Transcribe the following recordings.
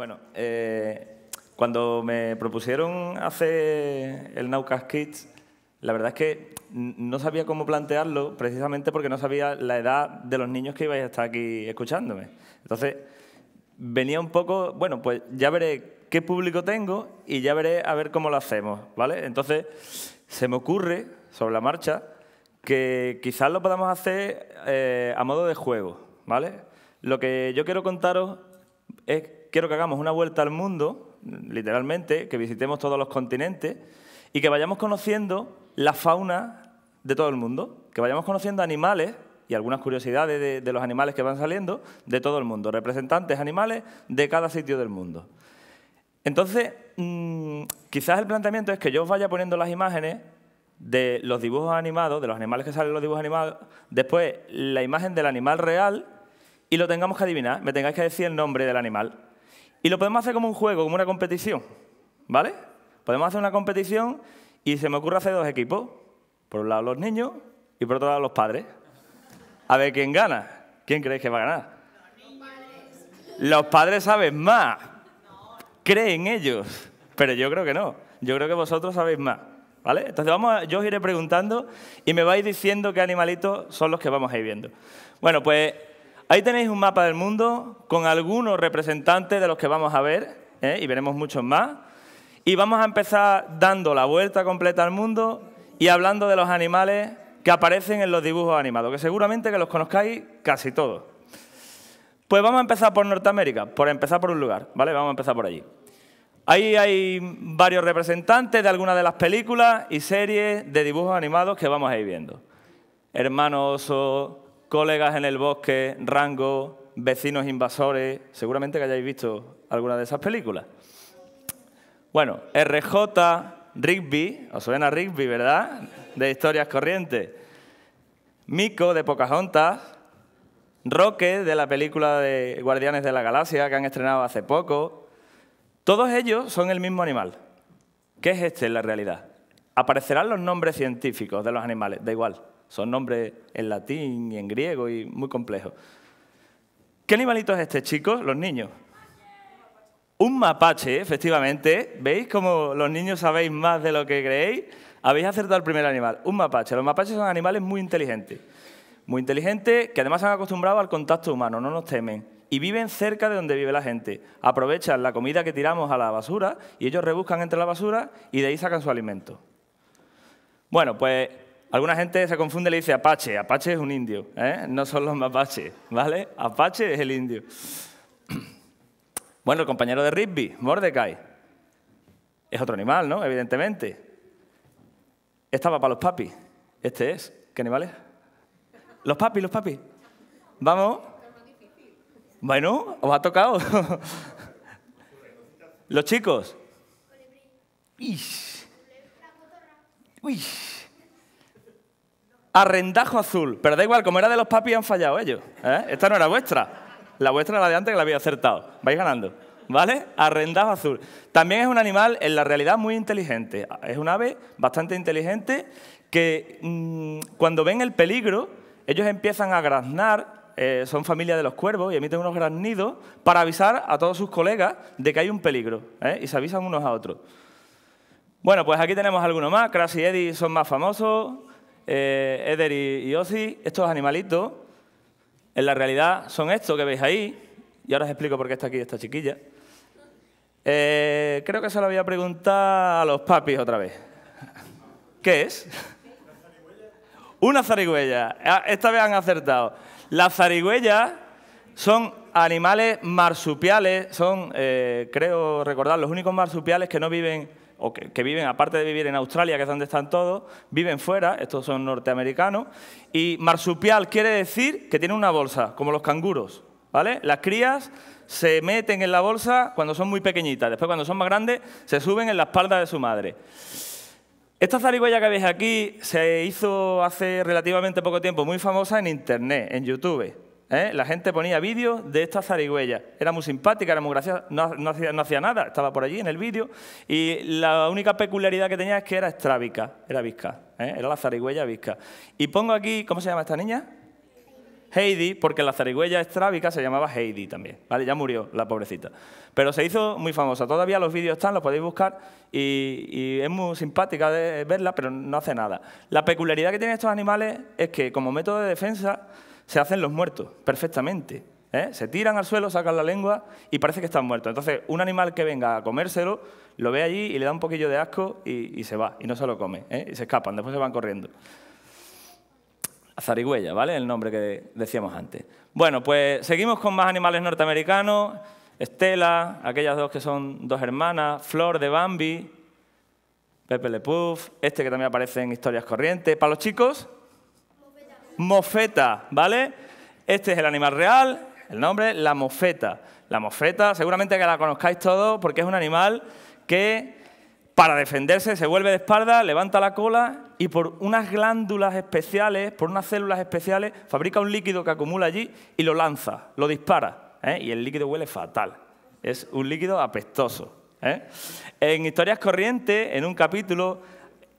Bueno, eh, cuando me propusieron hacer el Naucas Kids, la verdad es que no sabía cómo plantearlo, precisamente porque no sabía la edad de los niños que ibais a estar aquí escuchándome. Entonces, venía un poco, bueno, pues ya veré qué público tengo y ya veré a ver cómo lo hacemos, ¿vale? Entonces, se me ocurre, sobre la marcha, que quizás lo podamos hacer eh, a modo de juego, ¿vale? Lo que yo quiero contaros es quiero que hagamos una vuelta al mundo, literalmente, que visitemos todos los continentes y que vayamos conociendo la fauna de todo el mundo, que vayamos conociendo animales y algunas curiosidades de, los animales que van saliendo de todo el mundo, representantes animales de cada sitio del mundo. Entonces, mm, quizás el planteamiento es que yo os vaya poniendo las imágenes de los dibujos animados, de los animales que salen en los dibujos animados, después la imagen del animal real y lo tengamos que adivinar, me tengáis que decir el nombre del animal. Y lo podemos hacer como un juego, como una competición, ¿vale? Podemos hacer una competición y se me ocurre hacer dos equipos. Por un lado los niños y por otro lado los padres. A ver quién gana. ¿Quién creéis que va a ganar? Los padres. saben más. Creen ellos. Pero yo creo que no. Yo creo que vosotros sabéis más. ¿Vale? Entonces vamos a, yo os iré preguntando y me vais diciendo qué animalitos son los que vamos a ir viendo. Bueno, pues Ahí tenéis un mapa del mundo con algunos representantes de los que vamos a ver, ¿eh? y veremos muchos más. Y vamos a empezar dando la vuelta completa al mundo y hablando de los animales que aparecen en los dibujos animados, que seguramente que los conozcáis casi todos. Pues vamos a empezar por Norteamérica, por empezar por un lugar, ¿vale? Vamos a empezar por allí. Ahí hay varios representantes de algunas de las películas y series de dibujos animados que vamos a ir viendo. Hermanos. Oso, colegas en el bosque, Rango, vecinos invasores, seguramente que hayáis visto alguna de esas películas. Bueno, RJ, Rigby, os suena Rigby, ¿verdad? De historias corrientes. Mico de Pocahontas, Roque de la película de Guardianes de la Galaxia que han estrenado hace poco. Todos ellos son el mismo animal. ¿Qué es este en la realidad? Aparecerán los nombres científicos de los animales, da igual. Son nombres en latín y en griego y muy complejos. ¿Qué animalito es este, chicos? Los niños. Un mapache, efectivamente. ¿Veis cómo los niños sabéis más de lo que creéis? Habéis acertado el primer animal, un mapache. Los mapaches son animales muy inteligentes. Muy inteligentes que además se han acostumbrado al contacto humano, no nos temen. Y viven cerca de donde vive la gente. Aprovechan la comida que tiramos a la basura y ellos rebuscan entre la basura y de ahí sacan su alimento. Bueno, pues Alguna gente se confunde y le dice Apache. Apache es un indio, ¿eh? no son los mapaches, ¿vale? Apache es el indio. Bueno, el compañero de Rigby, Mordecai, es otro animal, ¿no? Evidentemente. Estaba para los papis. Este es. ¿Qué animal es? Los papis, los papis. Vamos. Bueno, os ha tocado. los chicos. Uy. Uy. Arrendajo azul. Pero da igual, como era de los papis, han fallado ellos. ¿eh? Esta no era vuestra. La vuestra era la de antes que la había acertado. Vais ganando. ¿Vale? Arrendajo azul. También es un animal, en la realidad, muy inteligente. Es un ave bastante inteligente que mm, cuando ven el peligro, ellos empiezan a graznar. Eh, son familia de los cuervos y emiten unos graznidos para avisar a todos sus colegas de que hay un peligro. ¿eh? Y se avisan unos a otros. Bueno, pues aquí tenemos algunos más. Crash y Eddie son más famosos. Eh, Eder y, y estos animalitos, en la realidad son estos que veis ahí, y ahora os explico por qué está aquí esta chiquilla. Eh, creo que se lo voy a preguntar a los papis otra vez. ¿Qué es? Una zarigüeya. Ah, esta vez han acertado. Las zarigüeyas son animales marsupiales, son, eh, creo recordar, los únicos marsupiales que no viven o que, viven, aparte de vivir en Australia, que es donde están todos, viven fuera, estos son norteamericanos, y marsupial quiere decir que tiene una bolsa, como los canguros, ¿vale? Las crías se meten en la bolsa cuando son muy pequeñitas, después cuando son más grandes se suben en la espalda de su madre. Esta zarigüeya que veis aquí se hizo hace relativamente poco tiempo, muy famosa en Internet, en YouTube. ¿Eh? La gente ponía vídeos de esta zarigüeya. Era muy simpática, era muy graciosa, no, hacía, nada, estaba por allí en el vídeo. Y la única peculiaridad que tenía es que era estrábica, era visca, ¿eh? era la zarigüeya visca. Y pongo aquí, ¿cómo se llama esta niña? Heidi, porque la zarigüeya estrábica se llamaba Heidi también, ¿vale? Ya murió la pobrecita. Pero se hizo muy famosa. Todavía los vídeos están, los podéis buscar y, y, es muy simpática de verla, pero no hace nada. La peculiaridad que tienen estos animales es que como método de defensa se hacen los muertos, perfectamente. ¿eh? Se tiran al suelo, sacan la lengua y parece que están muertos. Entonces, un animal que venga a comérselo, lo ve allí y le da un poquillo de asco y, se va, y no se lo come, ¿eh? y se escapan, después se van corriendo. Zarigüeya, ¿vale? El nombre que decíamos antes. Bueno, pues seguimos con más animales norteamericanos. Estela, aquellas dos que son dos hermanas, Flor de Bambi, Pepe Le Puff, este que también aparece en Historias Corrientes. Para los chicos, mofeta, ¿vale? Este es el animal real, el nombre, la mofeta. La mofeta, seguramente que la conozcáis todos porque es un animal que para defenderse se vuelve de espalda, levanta la cola y por unas glándulas especiales, por unas células especiales, fabrica un líquido que acumula allí y lo lanza, lo dispara. ¿eh? Y el líquido huele fatal. Es un líquido apestoso. ¿eh? En Historias Corrientes, en un capítulo,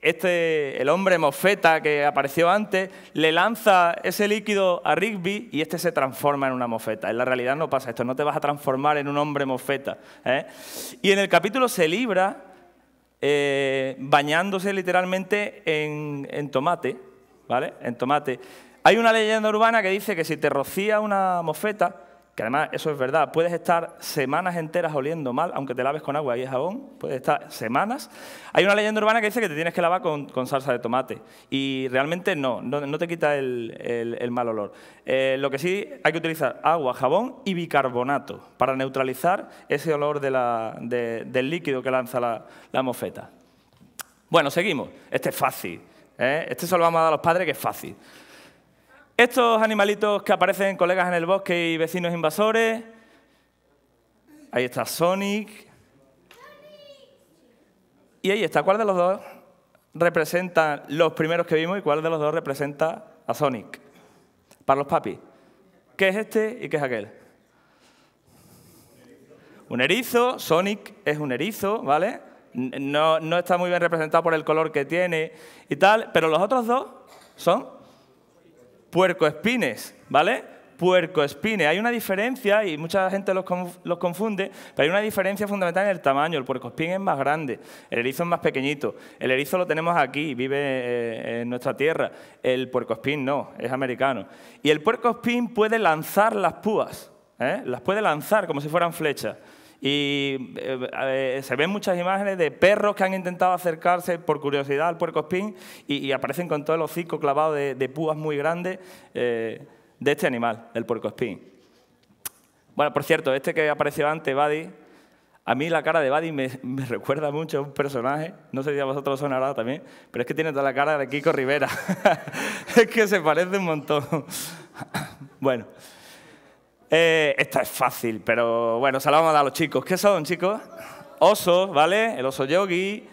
este, el hombre mofeta que apareció antes, le lanza ese líquido a Rigby y este se transforma en una mofeta. En la realidad no pasa esto, no te vas a transformar en un hombre mofeta. ¿eh? Y en el capítulo se libra eh, bañándose literalmente en, tomate, En tomate. Hay una leyenda urbana que dice que si te rocía una mofeta, que además eso es verdad, puedes estar semanas enteras oliendo mal, aunque te laves con agua y jabón, puedes estar semanas. Hay una leyenda urbana que dice que te tienes que lavar con, con salsa de tomate y realmente no, no, te quita el, el, mal olor. Eh, lo que sí hay que utilizar agua, jabón y bicarbonato para neutralizar ese olor de la, de, del líquido que lanza la, la, mofeta. Bueno, seguimos. Este es fácil. ¿eh? Este se lo vamos a dar a los padres que es fácil. Estos animalitos que aparecen colegas en el bosque y vecinos invasores. Ahí está Sonic. Y ahí está, ¿cuál de los dos representa los primeros que vimos y cuál de los dos representa a Sonic? Para los papis. ¿Qué es este y qué es aquel? Un erizo, Sonic es un erizo, ¿vale? No, no está muy bien representado por el color que tiene y tal, pero los otros dos son puercoespines, ¿vale? Puercoespines. Hay una diferencia, y mucha gente los, confunde, pero hay una diferencia fundamental en el tamaño. El puercoespín es más grande, el erizo es más pequeñito. El erizo lo tenemos aquí, vive eh, en nuestra tierra. El puercoespín no, es americano. Y el puercoespín puede lanzar las púas, ¿eh? las puede lanzar como si fueran flechas. Y eh, eh, se ven muchas imágenes de perros que han intentado acercarse por curiosidad al puercoespín y, y aparecen con todo el hocico clavado de, púas muy grandes eh, de este animal, puerco puercoespín. Bueno, por cierto, este que apareció antes, Buddy, a mí la cara de Buddy me, recuerda mucho a un personaje, no sé si a vosotros os sonará también, pero es que tiene toda la cara de Kiko Rivera. es que se parece un montón. bueno. Eh, esta es fácil, pero bueno, se la vamos a dar a los chicos. ¿Qué son, chicos? Osos, ¿vale? El oso yogi.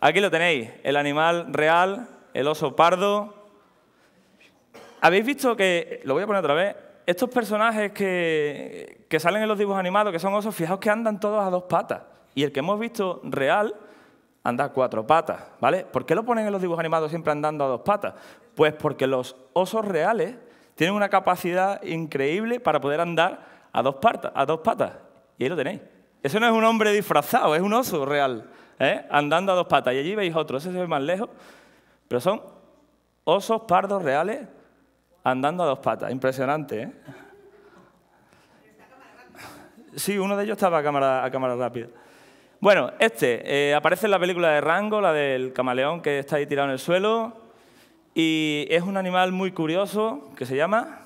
Aquí lo tenéis, el animal real, el oso pardo. Habéis visto que, lo voy a poner otra vez, estos personajes que, que salen en los dibujos animados, que son osos, fijaos que andan todos a dos patas. Y el que hemos visto real anda a cuatro patas, ¿vale? ¿Por qué lo ponen en los dibujos animados siempre andando a dos patas? Pues porque los osos reales tienen una capacidad increíble para poder andar a dos, a dos patas. Y ahí lo tenéis. Ese no es un hombre disfrazado, es un oso real, ¿eh? andando a dos patas. Y allí veis otro, ese se ve más lejos, pero son osos pardos reales andando a dos patas. Impresionante, ¿eh? Sí, uno de ellos estaba a cámara, a cámara rápida. Bueno, este eh, aparece en la película de Rango, la del camaleón que está ahí tirado en el suelo. Y es un animal muy curioso que se llama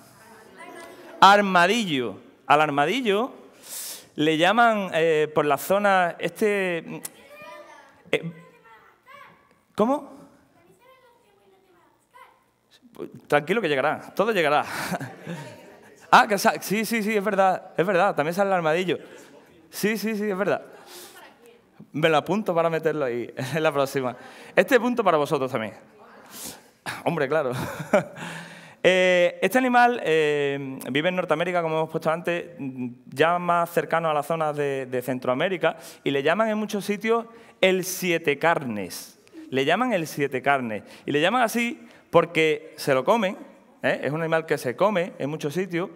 armadillo. Al armadillo le llaman eh, por la zona este... Mm, eh, ¿Cómo? Tranquilo que llegará, todo llegará. ah, que sí, sí, sí, es verdad, es verdad, también sale el armadillo. Sí, sí, sí, es verdad. Me lo apunto para meterlo ahí en la próxima. Este punto para vosotros también. Hombre, claro. Eh, este animal eh, vive en Norteamérica, como hemos puesto antes, ya más cercano a las zonas de, Centroamérica, y le llaman en muchos sitios el siete carnes. Le llaman el siete carnes. Y le llaman así porque se lo comen, ¿eh? es un animal que se come en muchos sitios,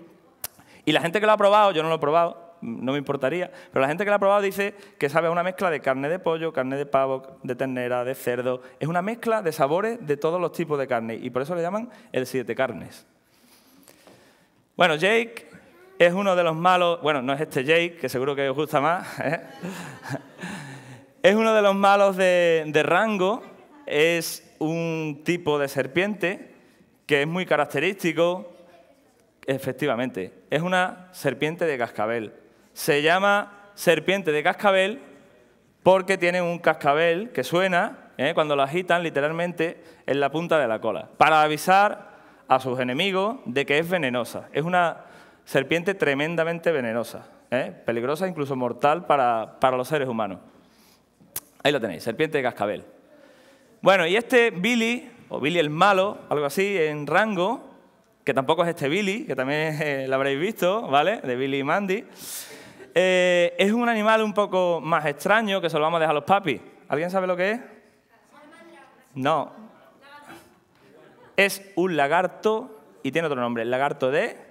y la gente que lo ha probado, yo no lo he probado, no me importaría. Pero la gente que la ha probado dice que sabe a una mezcla de carne de pollo, carne de pavo, de ternera, de cerdo. Es una mezcla de sabores de todos los tipos de carne y por eso le llaman el siete carnes. Bueno, Jake es uno de los malos, bueno, no es este Jake, que seguro que os gusta más, ¿eh? es uno de los malos de, de rango, es un tipo de serpiente que es muy característico, efectivamente, es una serpiente de cascabel se llama serpiente de cascabel porque tiene un cascabel que suena ¿eh? cuando lo agitan literalmente en la punta de la cola, para avisar a sus enemigos de que es venenosa. Es una serpiente tremendamente venenosa, ¿eh? peligrosa, incluso mortal para, los seres humanos. Ahí lo tenéis, serpiente de cascabel. Bueno, y este Billy, o Billy el malo, algo así, en rango, que tampoco es este Billy, que también eh, lo habréis visto, ¿vale? De Billy y Mandy. Eh, es un animal un poco más extraño que se lo vamos a dejar a los papis. ¿Alguien sabe lo que es? No. Es un lagarto y tiene otro nombre. Lagarto de...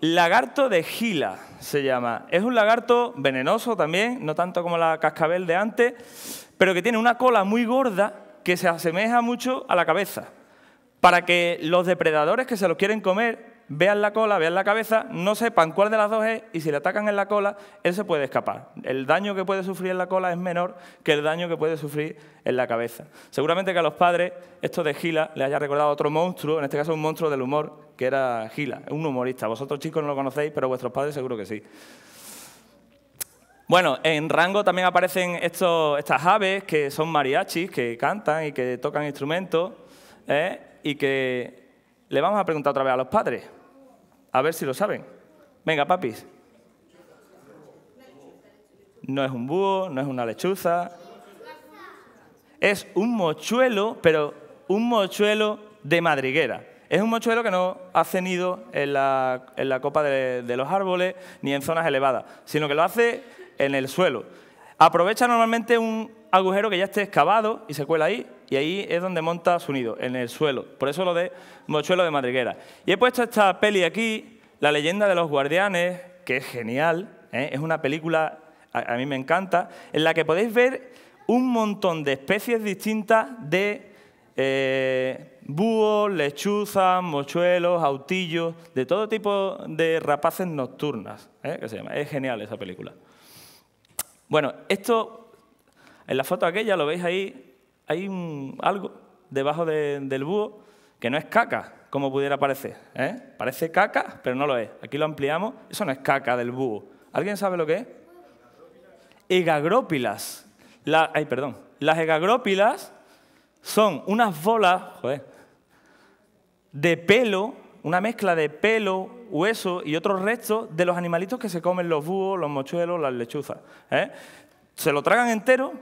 Lagarto de gila se llama. Es un lagarto venenoso también, no tanto como la cascabel de antes, pero que tiene una cola muy gorda que se asemeja mucho a la cabeza. Para que los depredadores que se los quieren comer vean la cola, vean la cabeza, no sepan cuál de las dos es y si le atacan en la cola, él se puede escapar. El daño que puede sufrir en la cola es menor que el daño que puede sufrir en la cabeza. Seguramente que a los padres esto de Gila les haya recordado otro monstruo, en este caso un monstruo del humor, que era Gila, un humorista. Vosotros chicos no lo conocéis, pero vuestros padres seguro que sí. Bueno, en Rango también aparecen estos, estas aves que son mariachis, que cantan y que tocan instrumentos, ¿eh? y que le vamos a preguntar otra vez a los padres. A ver si lo saben. Venga, papis. No es un búho, no es una lechuza. Es un mochuelo, pero un mochuelo de madriguera. Es un mochuelo que no hace nido en la, copa de los árboles ni en zonas elevadas, sino que lo hace en el suelo. Aprovecha normalmente un agujero que ya esté excavado y se cuela ahí, y ahí es donde monta su nido, en el suelo. Por eso lo de mochuelo de madriguera. Y he puesto esta peli aquí, La leyenda de los guardianes, que es genial, ¿eh? es una película, a, mí me encanta, en la que podéis ver un montón de especies distintas de eh, búhos, lechuzas, mochuelos, autillos, de todo tipo de rapaces nocturnas. ¿eh? Que se llama. Es genial esa película. Bueno, esto, en la foto aquella, lo veis ahí, hay algo debajo del búho que no es caca, como pudiera parecer. ¿eh? Parece caca, pero no lo es. Aquí lo ampliamos, eso no es caca del búho. ¿Alguien sabe lo que es? Egagrópilas. ay, perdón. Las egagrópilas son unas bolas de pelo, una mezcla de pelo, huesos y otros restos de los animalitos que se comen los búhos, los mochuelos, las lechuzas. ¿eh? Se lo tragan entero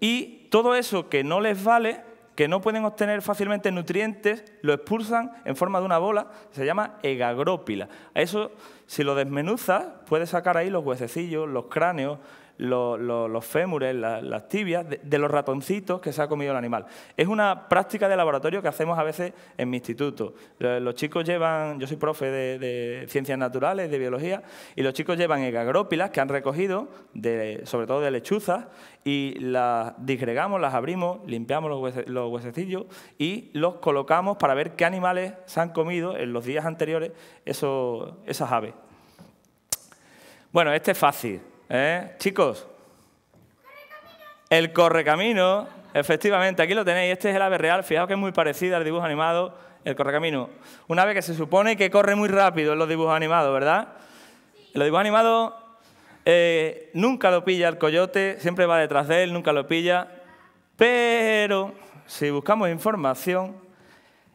y todo eso que no les vale, que no pueden obtener fácilmente nutrientes, lo expulsan en forma de una bola, se llama egagrópila. Eso, si lo desmenuzas, puedes sacar ahí los huesecillos, los cráneos, los, fémures, las, tibias, de, los ratoncitos que se ha comido el animal. Es una práctica de laboratorio que hacemos a veces en mi instituto. Eh, los chicos llevan, yo soy profe de, ciencias naturales, de biología, y los chicos llevan egagrópilas que han recogido, sobre todo de lechuzas, y las disgregamos, las abrimos, limpiamos los, huesecillos y los colocamos para ver qué animales se han comido en los días anteriores esas aves. Bueno, este es fácil. ¿Eh? Chicos, el correcamino, efectivamente, aquí lo tenéis. Este es el ave real, fijaos que es muy parecida al dibujo animado, el correcamino. Un ave que se supone que corre muy rápido en los dibujos animados, ¿verdad? En los dibujos animados eh, nunca lo pilla el coyote, siempre va detrás de él, nunca lo pilla. Pero si buscamos información,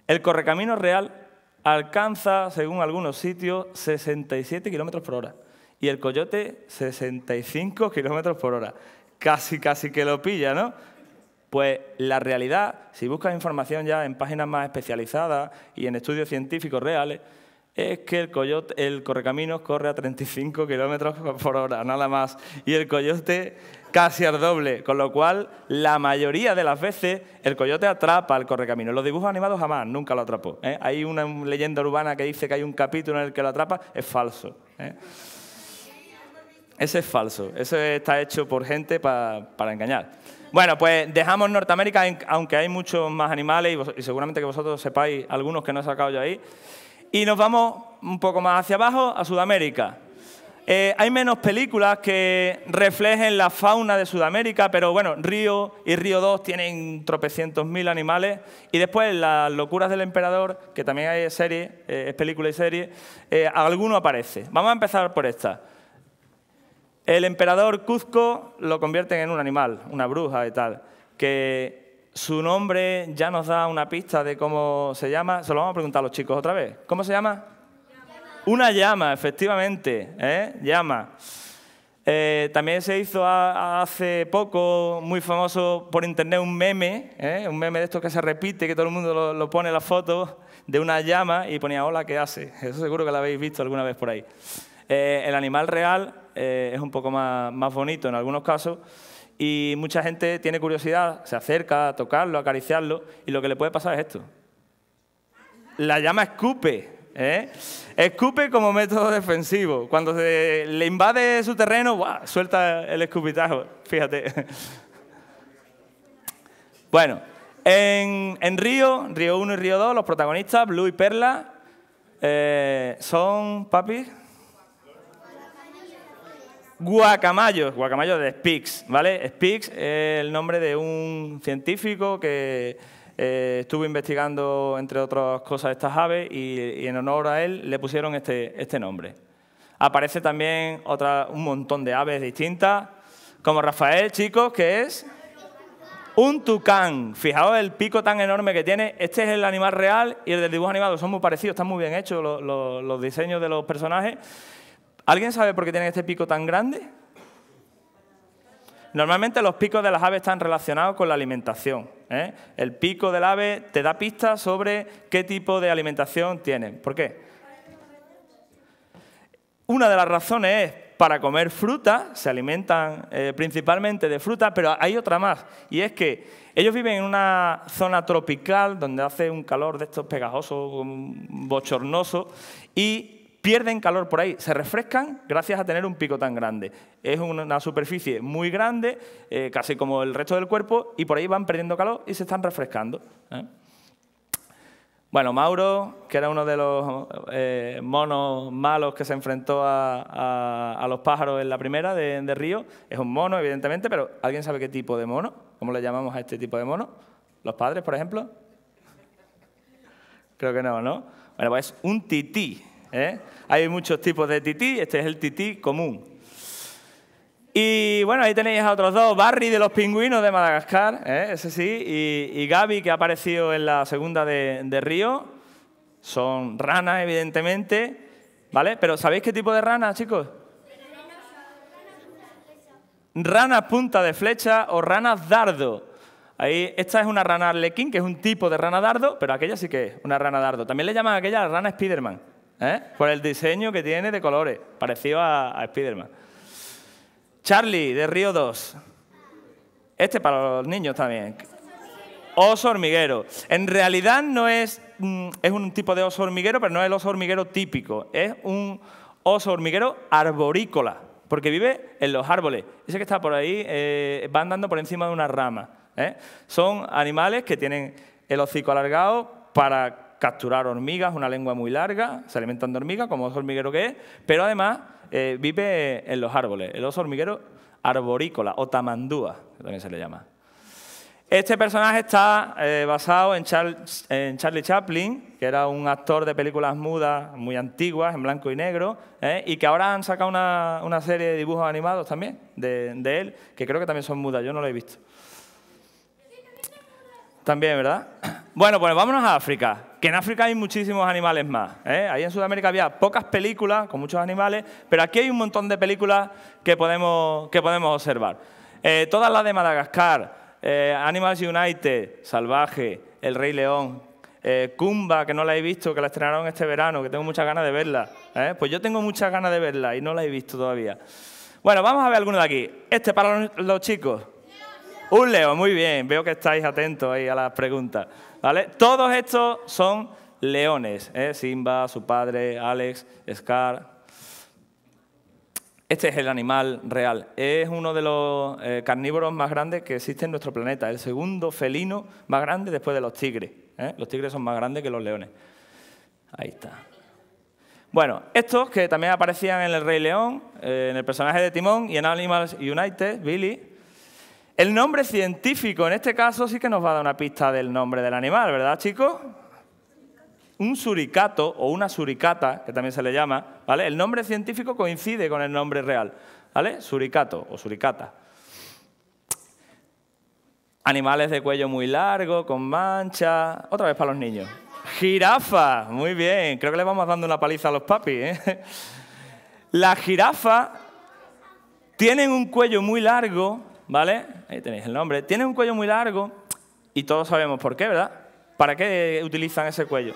el correcamino real alcanza, según algunos sitios, 67 kilómetros por hora y el coyote 65 kilómetros por hora. Casi, casi que lo pilla, ¿no? Pues la realidad, si buscas información ya en páginas más especializadas y en estudios científicos reales, es que el, coyote, el correcaminos corre a 35 kilómetros por hora, nada más. Y el coyote casi al doble, con lo cual la mayoría de las veces el coyote atrapa al correcamino. Los dibujos animados jamás, nunca lo atrapó. ¿eh? Hay una leyenda urbana que dice que hay un capítulo en el que lo atrapa, es falso. ¿eh? Ese es falso, eso está hecho por gente para engañar. Bueno, pues dejamos Norteamérica, aunque hay muchos más animales y, seguramente que vosotros sepáis algunos que no he sacado yo ahí. Y nos vamos un poco más hacia abajo, a Sudamérica. Eh, hay menos películas que reflejen la fauna de Sudamérica, pero bueno, Río y Río 2 tienen tropecientos mil animales. Y después Las locuras del emperador, que también hay serie, eh, es película y serie, eh, alguno aparece. Vamos a empezar por esta. El emperador Cuzco lo convierten en un animal, una bruja y tal, que su nombre ya nos da una pista de cómo se llama. Se lo vamos a preguntar a los chicos otra vez. ¿Cómo se llama? Una llama, efectivamente, ¿eh? llama. Eh, también se hizo hace poco, muy famoso por internet, un meme, ¿eh? un meme de estos que se repite, que todo el mundo lo, pone en las fotos, de una llama y ponía, hola, ¿qué hace? Eso seguro que lo habéis visto alguna vez por ahí. el animal real eh, es un poco más, bonito en algunos casos y mucha gente tiene curiosidad, se acerca a tocarlo, a acariciarlo y lo que le puede pasar es esto. La llama escupe. ¿eh? Escupe como método defensivo. Cuando se le invade su terreno, suelta el escupitajo. Fíjate. Bueno, en, Río, Río 1 y Río 2, los protagonistas, Blue y Perla, eh, son papis. Guacamayo, guacamayo de Spix, ¿vale? Spix es el nombre de un científico que eh, estuvo investigando, entre otras cosas, estas aves y, en honor a él le pusieron este, este nombre. Aparece también otra, un montón de aves distintas, como Rafael, chicos, que es un tucán. Fijaos el pico tan enorme que tiene. Este es el animal real y el del dibujo animado. Son muy parecidos, están muy bien hechos los diseños de los personajes. ¿Alguien sabe por qué tienen este pico tan grande? Normalmente los picos de las aves están relacionados con la alimentación. ¿eh? El pico del ave te da pistas sobre qué tipo de alimentación tienen. ¿Por qué? Una de las razones es para comer fruta, se alimentan eh, principalmente de fruta, pero hay otra más, y es que ellos viven en una zona tropical donde hace un calor de estos pegajosos, bochornoso, y pierden calor por ahí, se refrescan gracias a tener un pico tan grande. Es una superficie muy grande, eh, casi como el resto del cuerpo, y por ahí van perdiendo calor y se están refrescando. ¿eh? Bueno, Mauro, que era uno de los eh, monos malos que se enfrentó a, los pájaros en la primera de, de, Río, es un mono, evidentemente, pero ¿alguien sabe qué tipo de mono? ¿Cómo le llamamos a este tipo de mono? ¿Los padres, por ejemplo? Creo que no, ¿no? Bueno, pues es un tití. ¿eh? Hay muchos tipos de tití, este es el tití común. Y bueno, ahí tenéis a otros dos, Barry de los pingüinos de Madagascar, ¿eh? ese sí, y, y, Gaby que ha aparecido en la segunda de, Río, son ranas evidentemente, ¿vale? Pero ¿sabéis qué tipo de ranas, chicos? Ranas punta de flecha o ranas dardo. Ahí, esta es una rana arlequín, que es un tipo de rana dardo, pero aquella sí que es una rana dardo. También le llaman a aquella la rana Spiderman. ¿Eh? por el diseño que tiene de colores, parecido a, Spiderman. Charlie, de Río 2. Este para los niños también. Oso hormiguero. En realidad no es, mm, es un tipo de oso hormiguero, pero no es el oso hormiguero típico. Es un oso hormiguero arborícola, porque vive en los árboles. Ese que está por ahí eh, va andando por encima de una rama. ¿eh? Son animales que tienen el hocico alargado para capturar hormigas, una lengua muy larga, se alimentan de hormigas, como oso hormiguero que es, pero además eh, vive en los árboles. El oso hormiguero arborícola o tamandúa, que también se le llama. Este personaje está eh, basado en, en, Charlie Chaplin, que era un actor de películas mudas muy antiguas, en blanco y negro, eh, y que ahora han sacado una, serie de dibujos animados también de, él, que creo que también son mudas, yo no lo he visto. También, ¿verdad? Bueno, pues vámonos a África, que en África hay muchísimos animales más. ¿eh? Ahí en Sudamérica había pocas películas con muchos animales, pero aquí hay un montón de películas que podemos, que podemos observar. Eh, todas las de Madagascar, eh, Animals United, Salvaje, El Rey León, Kumba, que no la he visto, que la estrenaron este verano, que tengo muchas ganas de verla. Pues yo tengo muchas ganas de verla y no la he visto todavía. Bueno, vamos a ver alguno de aquí. Este para los chicos. Un león, muy bien. Veo que estáis atentos ahí a las preguntas. Todos estos son leones. ¿eh? Simba, su padre, Alex, Scar. Este es el animal real. Es uno de los eh, carnívoros más grandes que existe en nuestro planeta. El segundo felino más grande después de los tigres. ¿eh? Los tigres son más grandes que los leones. Ahí está. Bueno, estos que también aparecían en El Rey León, en el personaje de Timón y en Animals United, Billy, el nombre científico, en este caso, sí que nos va a dar una pista del nombre del animal, ¿verdad, chicos? Un suricato o una suricata, que también se le llama, ¿vale? El nombre científico coincide con el nombre real, ¿vale? Suricato o suricata. Animales de cuello muy largo, con mancha. Otra vez para los niños. Jirafa, muy bien. Creo que le vamos dando una paliza a los papis. ¿eh? Las jirafas tienen un cuello muy largo ¿vale? Ahí tenéis el nombre. Tiene un cuello muy largo y todos sabemos por qué, ¿verdad? ¿Para qué utilizan ese cuello?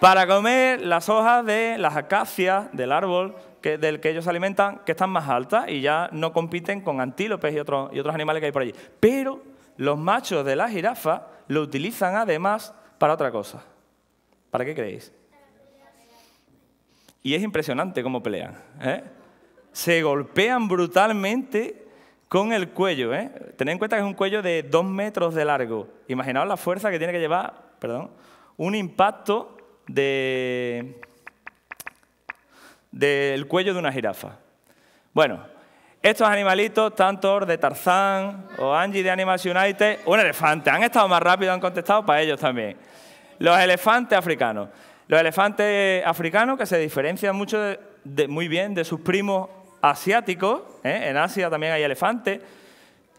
Para comer las hojas de las acacias del árbol que, del que ellos se alimentan, que están más altas y ya no compiten con antílopes y otros, y otros animales que hay por allí. Pero los machos de la jirafa lo utilizan además para otra cosa. ¿Para qué creéis? Y es impresionante cómo pelean. ¿eh? Se golpean brutalmente con el cuello. ¿eh? Tened en cuenta que es un cuello de dos metros de largo. Imaginaos la fuerza que tiene que llevar, perdón, un impacto de del cuello de una jirafa. Bueno, estos animalitos, tanto de Tarzán o Angie de Animals United, un elefante, han estado más rápido, han contestado para ellos también. Los elefantes africanos. Los elefantes africanos que se diferencian mucho muy bien de sus primos asiático, ¿eh? en Asia también hay elefantes,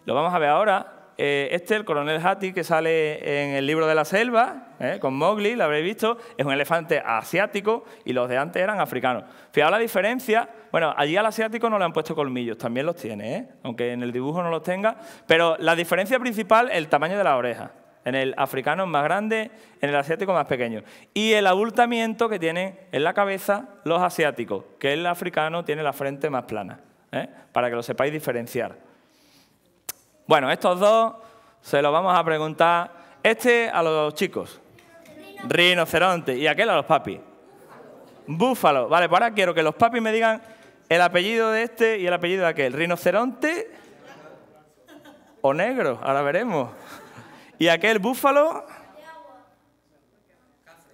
lo vamos a ver ahora. Eh, este, el coronel Hatti, que sale en el libro de la selva, ¿eh? con Mowgli, lo habréis visto, es un elefante asiático y los de antes eran africanos. Fijaos la diferencia, bueno, allí al asiático no le han puesto colmillos, también los tiene, aunque en el dibujo no los tenga, pero la diferencia principal, es el tamaño de la oreja. En el africano es más grande, en el asiático más pequeño. Y el abultamiento que tienen en la cabeza los asiáticos, que el africano tiene la frente más plana, ¿eh? para que lo sepáis diferenciar. Bueno, estos dos se los vamos a preguntar. Este a los chicos, rinoceronte, y aquel a los papis. Búfalo. Vale, pues ahora quiero que los papis me digan el apellido de este y el apellido de aquel. Rinoceronte o negro, ahora veremos. Y aquel búfalo...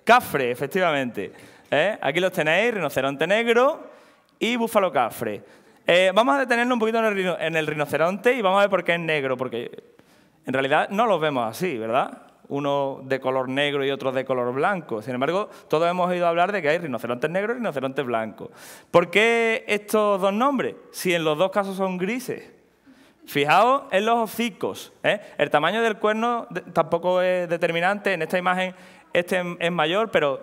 Cafre, efectivamente. ¿Eh? Aquí los tenéis, rinoceronte negro y búfalo cafre. Eh, vamos a detenernos un poquito en el, rinoceronte y vamos a ver por qué es negro, porque en realidad no los vemos así, ¿verdad? Uno de color negro y otro de color blanco. Sin embargo, todos hemos oído hablar de que hay rinocerontes negros y rinocerontes blancos. ¿Por qué estos dos nombres? Si en los dos casos son grises. Fijaos en los hocicos. ¿eh? El tamaño del cuerno tampoco es determinante. En esta imagen este es mayor, pero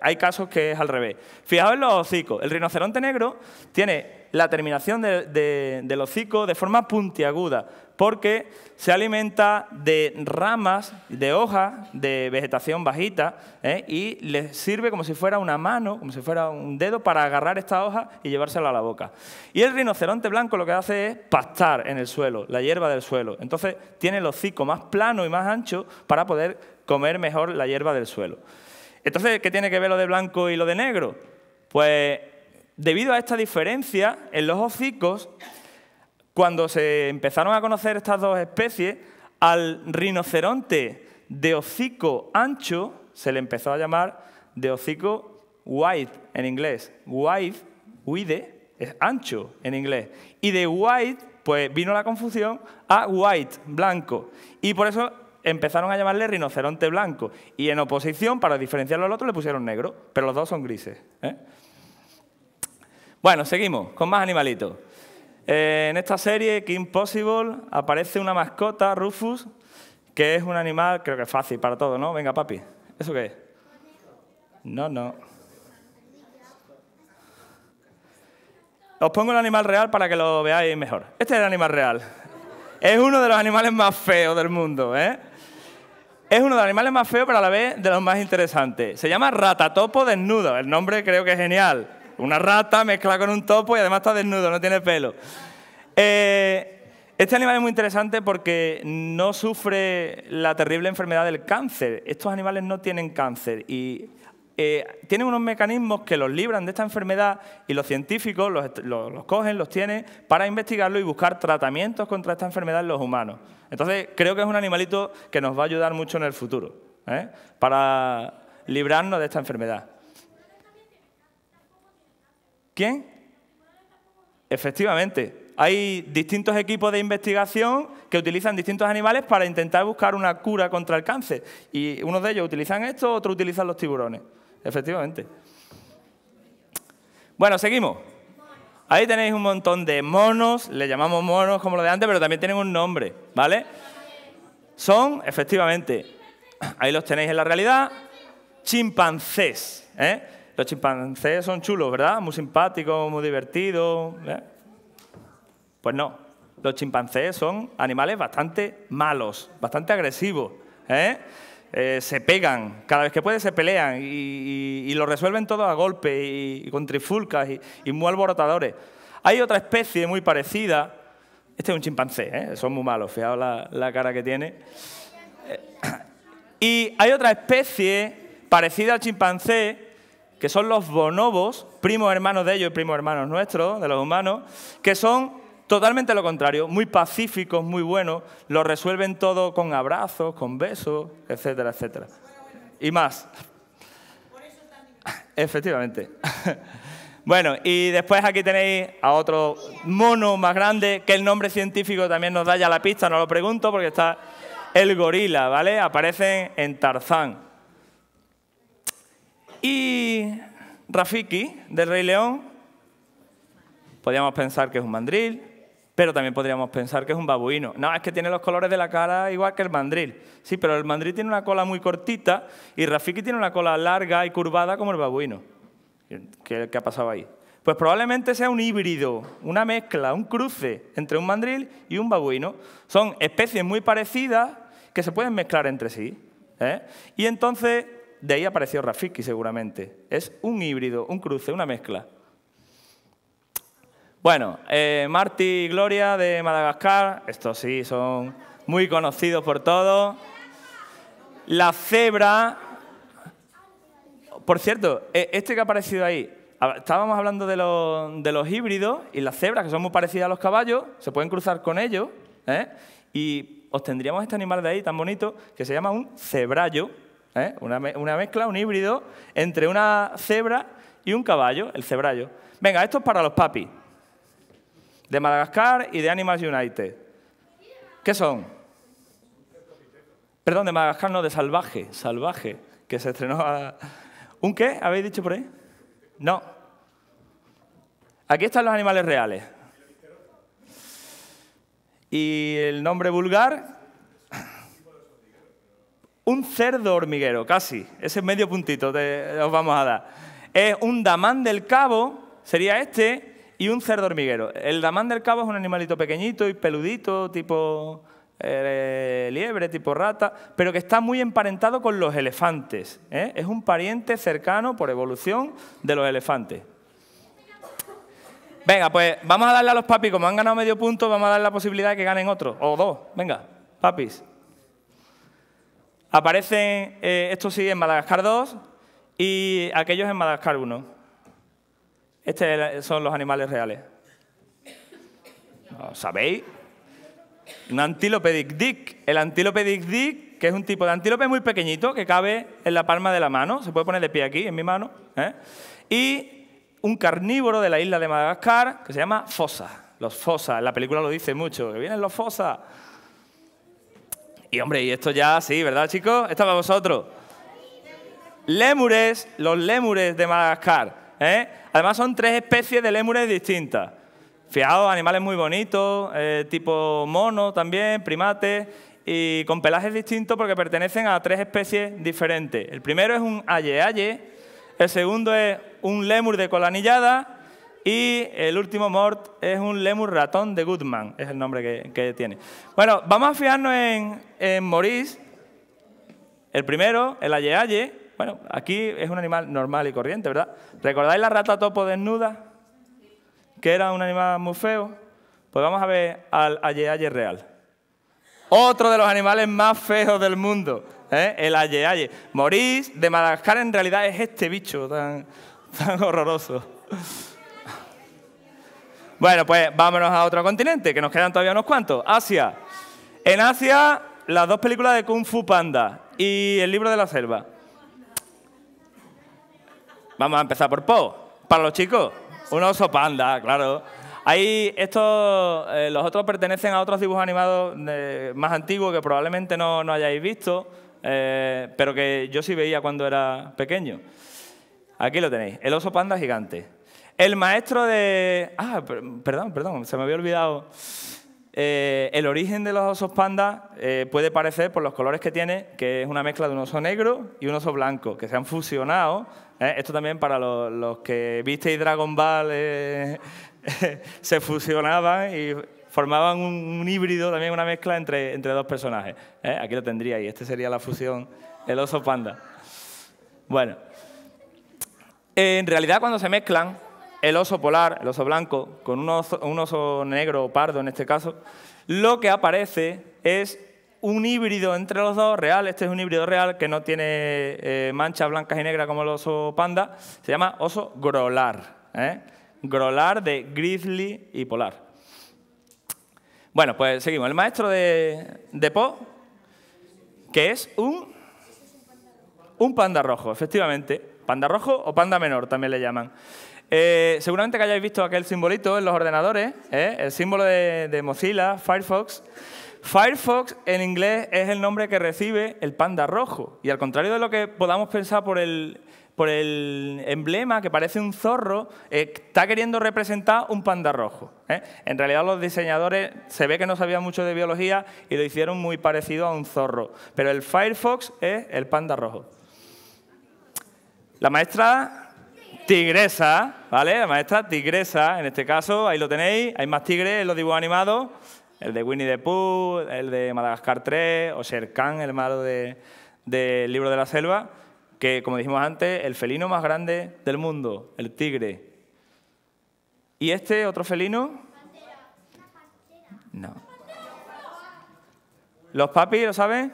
hay casos que es al revés. Fijaos en los hocicos. El rinoceronte negro tiene la terminación del hocico de forma puntiaguda, porque se alimenta de ramas, de hojas, de vegetación bajita, ¿eh? y le sirve como si fuera una mano, como si fuera un dedo, para agarrar esta hoja y llevársela a la boca. Y el rinoceronte blanco lo que hace es pastar en el suelo, la hierba del suelo. Entonces tiene el hocico más plano y más ancho para poder comer mejor la hierba del suelo. Entonces, ¿qué tiene que ver lo de blanco y lo de negro? Pues debido a esta diferencia en los hocicos, cuando se empezaron a conocer estas dos especies, al rinoceronte de hocico ancho se le empezó a llamar de hocico white, en inglés. white, wide, es ancho en inglés. Y de white, pues vino la confusión a white, blanco. Y por eso empezaron a llamarle rinoceronte blanco. Y en oposición, para diferenciarlo al otro, le pusieron negro. Pero los dos son grises. ¿eh? Bueno, seguimos con más animalitos. Eh, en esta serie, King Possible, aparece una mascota, Rufus, que es un animal, creo que es fácil para todo ¿no? Venga, papi, ¿eso qué es? No, no. Os pongo el animal real para que lo veáis mejor. Este es el animal real. Es uno de los animales más feos del mundo, ¿eh? Es uno de los animales más feos, pero a la vez de los más interesantes. Se llama ratatopo desnudo. El nombre creo que es genial. Una rata mezcla con un topo y además está desnudo, no tiene pelo. Eh, este animal es muy interesante porque no sufre la terrible enfermedad del cáncer. Estos animales no tienen cáncer y eh, tienen unos mecanismos que los libran de esta enfermedad y los científicos los, cogen, los tienen para investigarlo y buscar tratamientos contra esta enfermedad en los humanos. Entonces creo que es un animalito que nos va a ayudar mucho en el futuro ¿eh? para librarnos de esta enfermedad. ¿Quién? Efectivamente, hay distintos equipos de investigación que utilizan distintos animales para intentar buscar una cura contra el cáncer. Y unos de ellos utilizan esto, otros utilizan los tiburones. Efectivamente. Bueno, seguimos. Ahí tenéis un montón de monos, le llamamos monos como lo de antes, pero también tienen un nombre, ¿vale? Son, efectivamente, ahí los tenéis en la realidad, chimpancés. ¿eh? Los chimpancés son chulos, ¿verdad? Muy simpáticos, muy divertidos. ¿eh? Pues no, los chimpancés son animales bastante malos, bastante agresivos. ¿eh? Eh, se pegan, cada vez que puede se pelean y, lo resuelven todo a golpe y, con trifulcas y, muy alborotadores. Hay otra especie muy parecida, este es un chimpancé, son muy malos, fijaos la, cara que tiene. y hay otra especie parecida al chimpancé que son los bonobos, primos hermanos de ellos y primos hermanos nuestros, de los humanos, que son totalmente lo contrario, muy pacíficos, muy buenos, lo resuelven todo con abrazos, con besos, etcétera, etcétera. Y más. Efectivamente. Bueno, y después aquí tenéis a otro mono más grande, que el nombre científico también nos da ya la pista, no lo pregunto porque está el gorila, ¿vale? Aparecen en Tarzán. Y Rafiki, del Rey León, podríamos pensar que es un mandril, pero también podríamos pensar que es un babuino. No, es que tiene los colores de la cara igual que el mandril. Sí, pero el mandril tiene una cola muy cortita y Rafiki tiene una cola larga y curvada como el babuino. ¿Qué, ha pasado ahí? Pues probablemente sea un híbrido, una mezcla, un cruce entre un mandril y un babuino. Son especies muy parecidas que se pueden mezclar entre sí. ¿eh? Y entonces de ahí apareció Rafiki seguramente. Es un híbrido, un cruce, una mezcla. Bueno, Marti eh, Marty y Gloria de Madagascar, estos sí son muy conocidos por todos. La cebra, por cierto, eh, este que ha aparecido ahí, estábamos hablando de los, híbridos y las cebras, que son muy parecidas a los caballos, se pueden cruzar con ellos, ¿eh? y obtendríamos este animal de ahí tan bonito que se llama un cebrallo ¿eh? Una, una mezcla, un híbrido entre una cebra y un caballo, el cebrallo. Venga, esto es para los papis, de Madagascar y de Animals United. ¿Qué son? Perdón, de Madagascar, no, de Salvaje, Salvaje, que se estrenó a... ¿Un qué? ¿Habéis dicho por ahí? No. Aquí están los animales reales. Y el nombre vulgar, un cerdo hormiguero, casi. Ese medio puntito os vamos a dar. Es un damán del cabo, sería este, y un cerdo hormiguero. El damán del cabo es un animalito pequeñito y peludito, tipo eh, liebre, tipo rata, pero que está muy emparentado con los elefantes. ¿eh? Es un pariente cercano, por evolución, de los elefantes. Venga, pues vamos a darle a los papis, como han ganado medio punto, vamos a dar la posibilidad de que ganen otro, o dos. Venga, papis. Aparecen eh, estos sí en Madagascar 2 y aquellos en Madagascar 1. Estos son los animales reales. ¿Sabéis? Un antílope dick El antílope dick que es un tipo de antílope muy pequeñito que cabe en la palma de la mano. Se puede poner de pie aquí, en mi mano. ¿eh? Y un carnívoro de la isla de Madagascar que se llama fosa. Los fosa. la película lo dice mucho. Que vienen los fosa. Y hombre, y esto ya, sí, ¿verdad, chicos? Esta para vosotros. Lémures, los lémures de Madagascar. ¿eh? Además, son tres especies de lémures distintas. Fijaos, animales muy bonitos, eh, tipo mono también, primates, y con pelajes distintos porque pertenecen a tres especies diferentes. El primero es un aye-aye, el segundo es un lémur de cola anillada y el último mort es un lemur ratón de Goodman, es el nombre que, tiene. Bueno, vamos a fiarnos en, en Maurice. El primero, el Aye. Bueno, aquí es un animal normal y corriente, ¿verdad? ¿Recordáis la rata topo desnuda? Que era un animal muy feo. Pues vamos a ver al Aye real. Otro de los animales más feos del mundo, ¿eh? el Aye. Maurice de Madagascar en realidad es este bicho tan, tan horroroso. Bueno, pues vámonos a otro continente, que nos quedan todavía unos cuantos. Asia. En Asia, las dos películas de Kung Fu Panda y El libro de la selva. Vamos a empezar por Po. Para los chicos, un oso panda, claro. Ahí estos, eh, los otros pertenecen a otros dibujos animados eh, más antiguos que probablemente no, hayáis visto, eh, pero que yo sí veía cuando era pequeño. Aquí lo tenéis, el oso panda gigante. El maestro de... Ah, perdón, perdón, se me había olvidado. Eh, el origen de los osos panda eh, puede parecer, por los colores que tiene, que es una mezcla de un oso negro y un oso blanco, que se han fusionado. Eh. esto también para los, que visteis Dragon Ball, se fusionaban y formaban un, híbrido, también una mezcla entre, entre dos personajes. Aquí lo tendría y este sería la fusión, el oso panda. Bueno, en realidad cuando se mezclan, el oso polar, el oso blanco, con un oso, negro o pardo en este caso, lo que aparece es un híbrido entre los dos real. Este es un híbrido real que no tiene eh, manchas blancas y negras como el oso panda. Se llama oso grolar. ¿eh? Grolar de grizzly y polar. Bueno, pues seguimos. El maestro de, Po, que es un, un panda rojo, efectivamente. Panda rojo o panda menor también le llaman. Eh, seguramente que hayáis visto aquel simbolito en los ordenadores, ¿eh? el símbolo de, Mozilla, Firefox. Firefox en inglés es el nombre que recibe el panda rojo. Y al contrario de lo que podamos pensar por el, emblema que parece un zorro, eh, está queriendo representar un panda rojo. En realidad los diseñadores se ve que no sabían mucho de biología y lo hicieron muy parecido a un zorro. Pero el Firefox es el panda rojo. La maestra Tigresa, ¿vale? La maestra Tigresa, en este caso, ahí lo tenéis. Hay más tigres en los dibujos animados. El de Winnie the Pooh, el de Madagascar 3, o Khan, el malo de, Libro de la Selva, que, como dijimos antes, el felino más grande del mundo, el tigre. ¿Y este otro felino? No. ¿Los papis lo saben?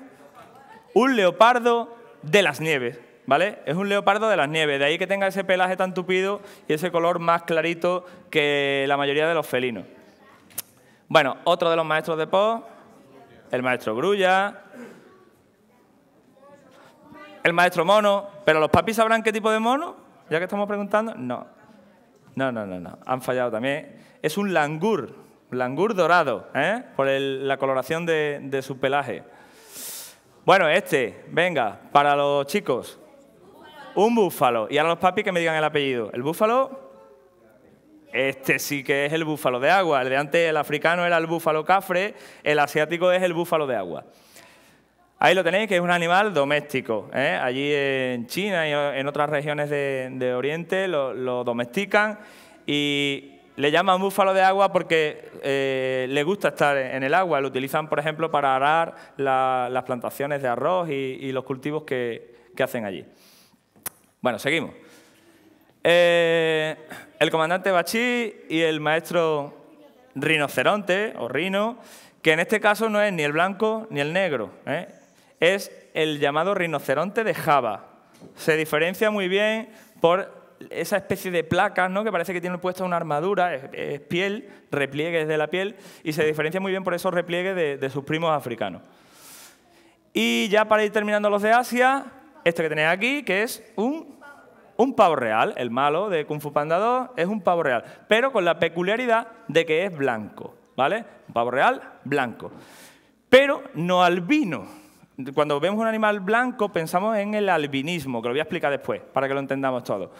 Un leopardo de las nieves. ¿vale? Es un leopardo de las nieves, de ahí que tenga ese pelaje tan tupido y ese color más clarito que la mayoría de los felinos. Bueno, otro de los maestros de Poe, el maestro Grulla, el maestro Mono, pero los papis sabrán qué tipo de mono, ya que estamos preguntando, no. No, no, no, no, han fallado también. Es un langur, langur dorado, ¿eh? por la coloración de su pelaje. Bueno, este, venga, para los chicos. Un búfalo. Y ahora los papis que me digan el apellido. El búfalo. Este sí que es el búfalo de agua. El de antes, el africano era el búfalo cafre, el asiático es el búfalo de agua. Ahí lo tenéis, que es un animal doméstico. ¿eh? Allí en China y en otras regiones de, Oriente lo, domestican y le llaman búfalo de agua porque eh, le gusta estar en el agua. Lo utilizan, por ejemplo, para arar las plantaciones de arroz y, los cultivos que hacen allí. Bueno, seguimos. Eh, el comandante Bachí y el maestro rinoceronte o rino, que en este caso no es ni el blanco ni el negro, ¿eh? es el llamado rinoceronte de Java. Se diferencia muy bien por esa especie de placas, ¿no? que parece que tiene puesta una armadura, es, piel, repliegues de la piel, y se diferencia muy bien por esos repliegues de, de sus primos africanos. Y ya para ir terminando los de Asia, esto que tenéis aquí, que es un, pavo real. El malo de Kung Fu Panda 2 es un pavo real, pero con la peculiaridad de que es blanco, ¿vale? Un pavo real blanco, pero no albino cuando vemos un animal blanco pensamos en el albinismo, que lo voy a explicar después, para que lo entendamos todo.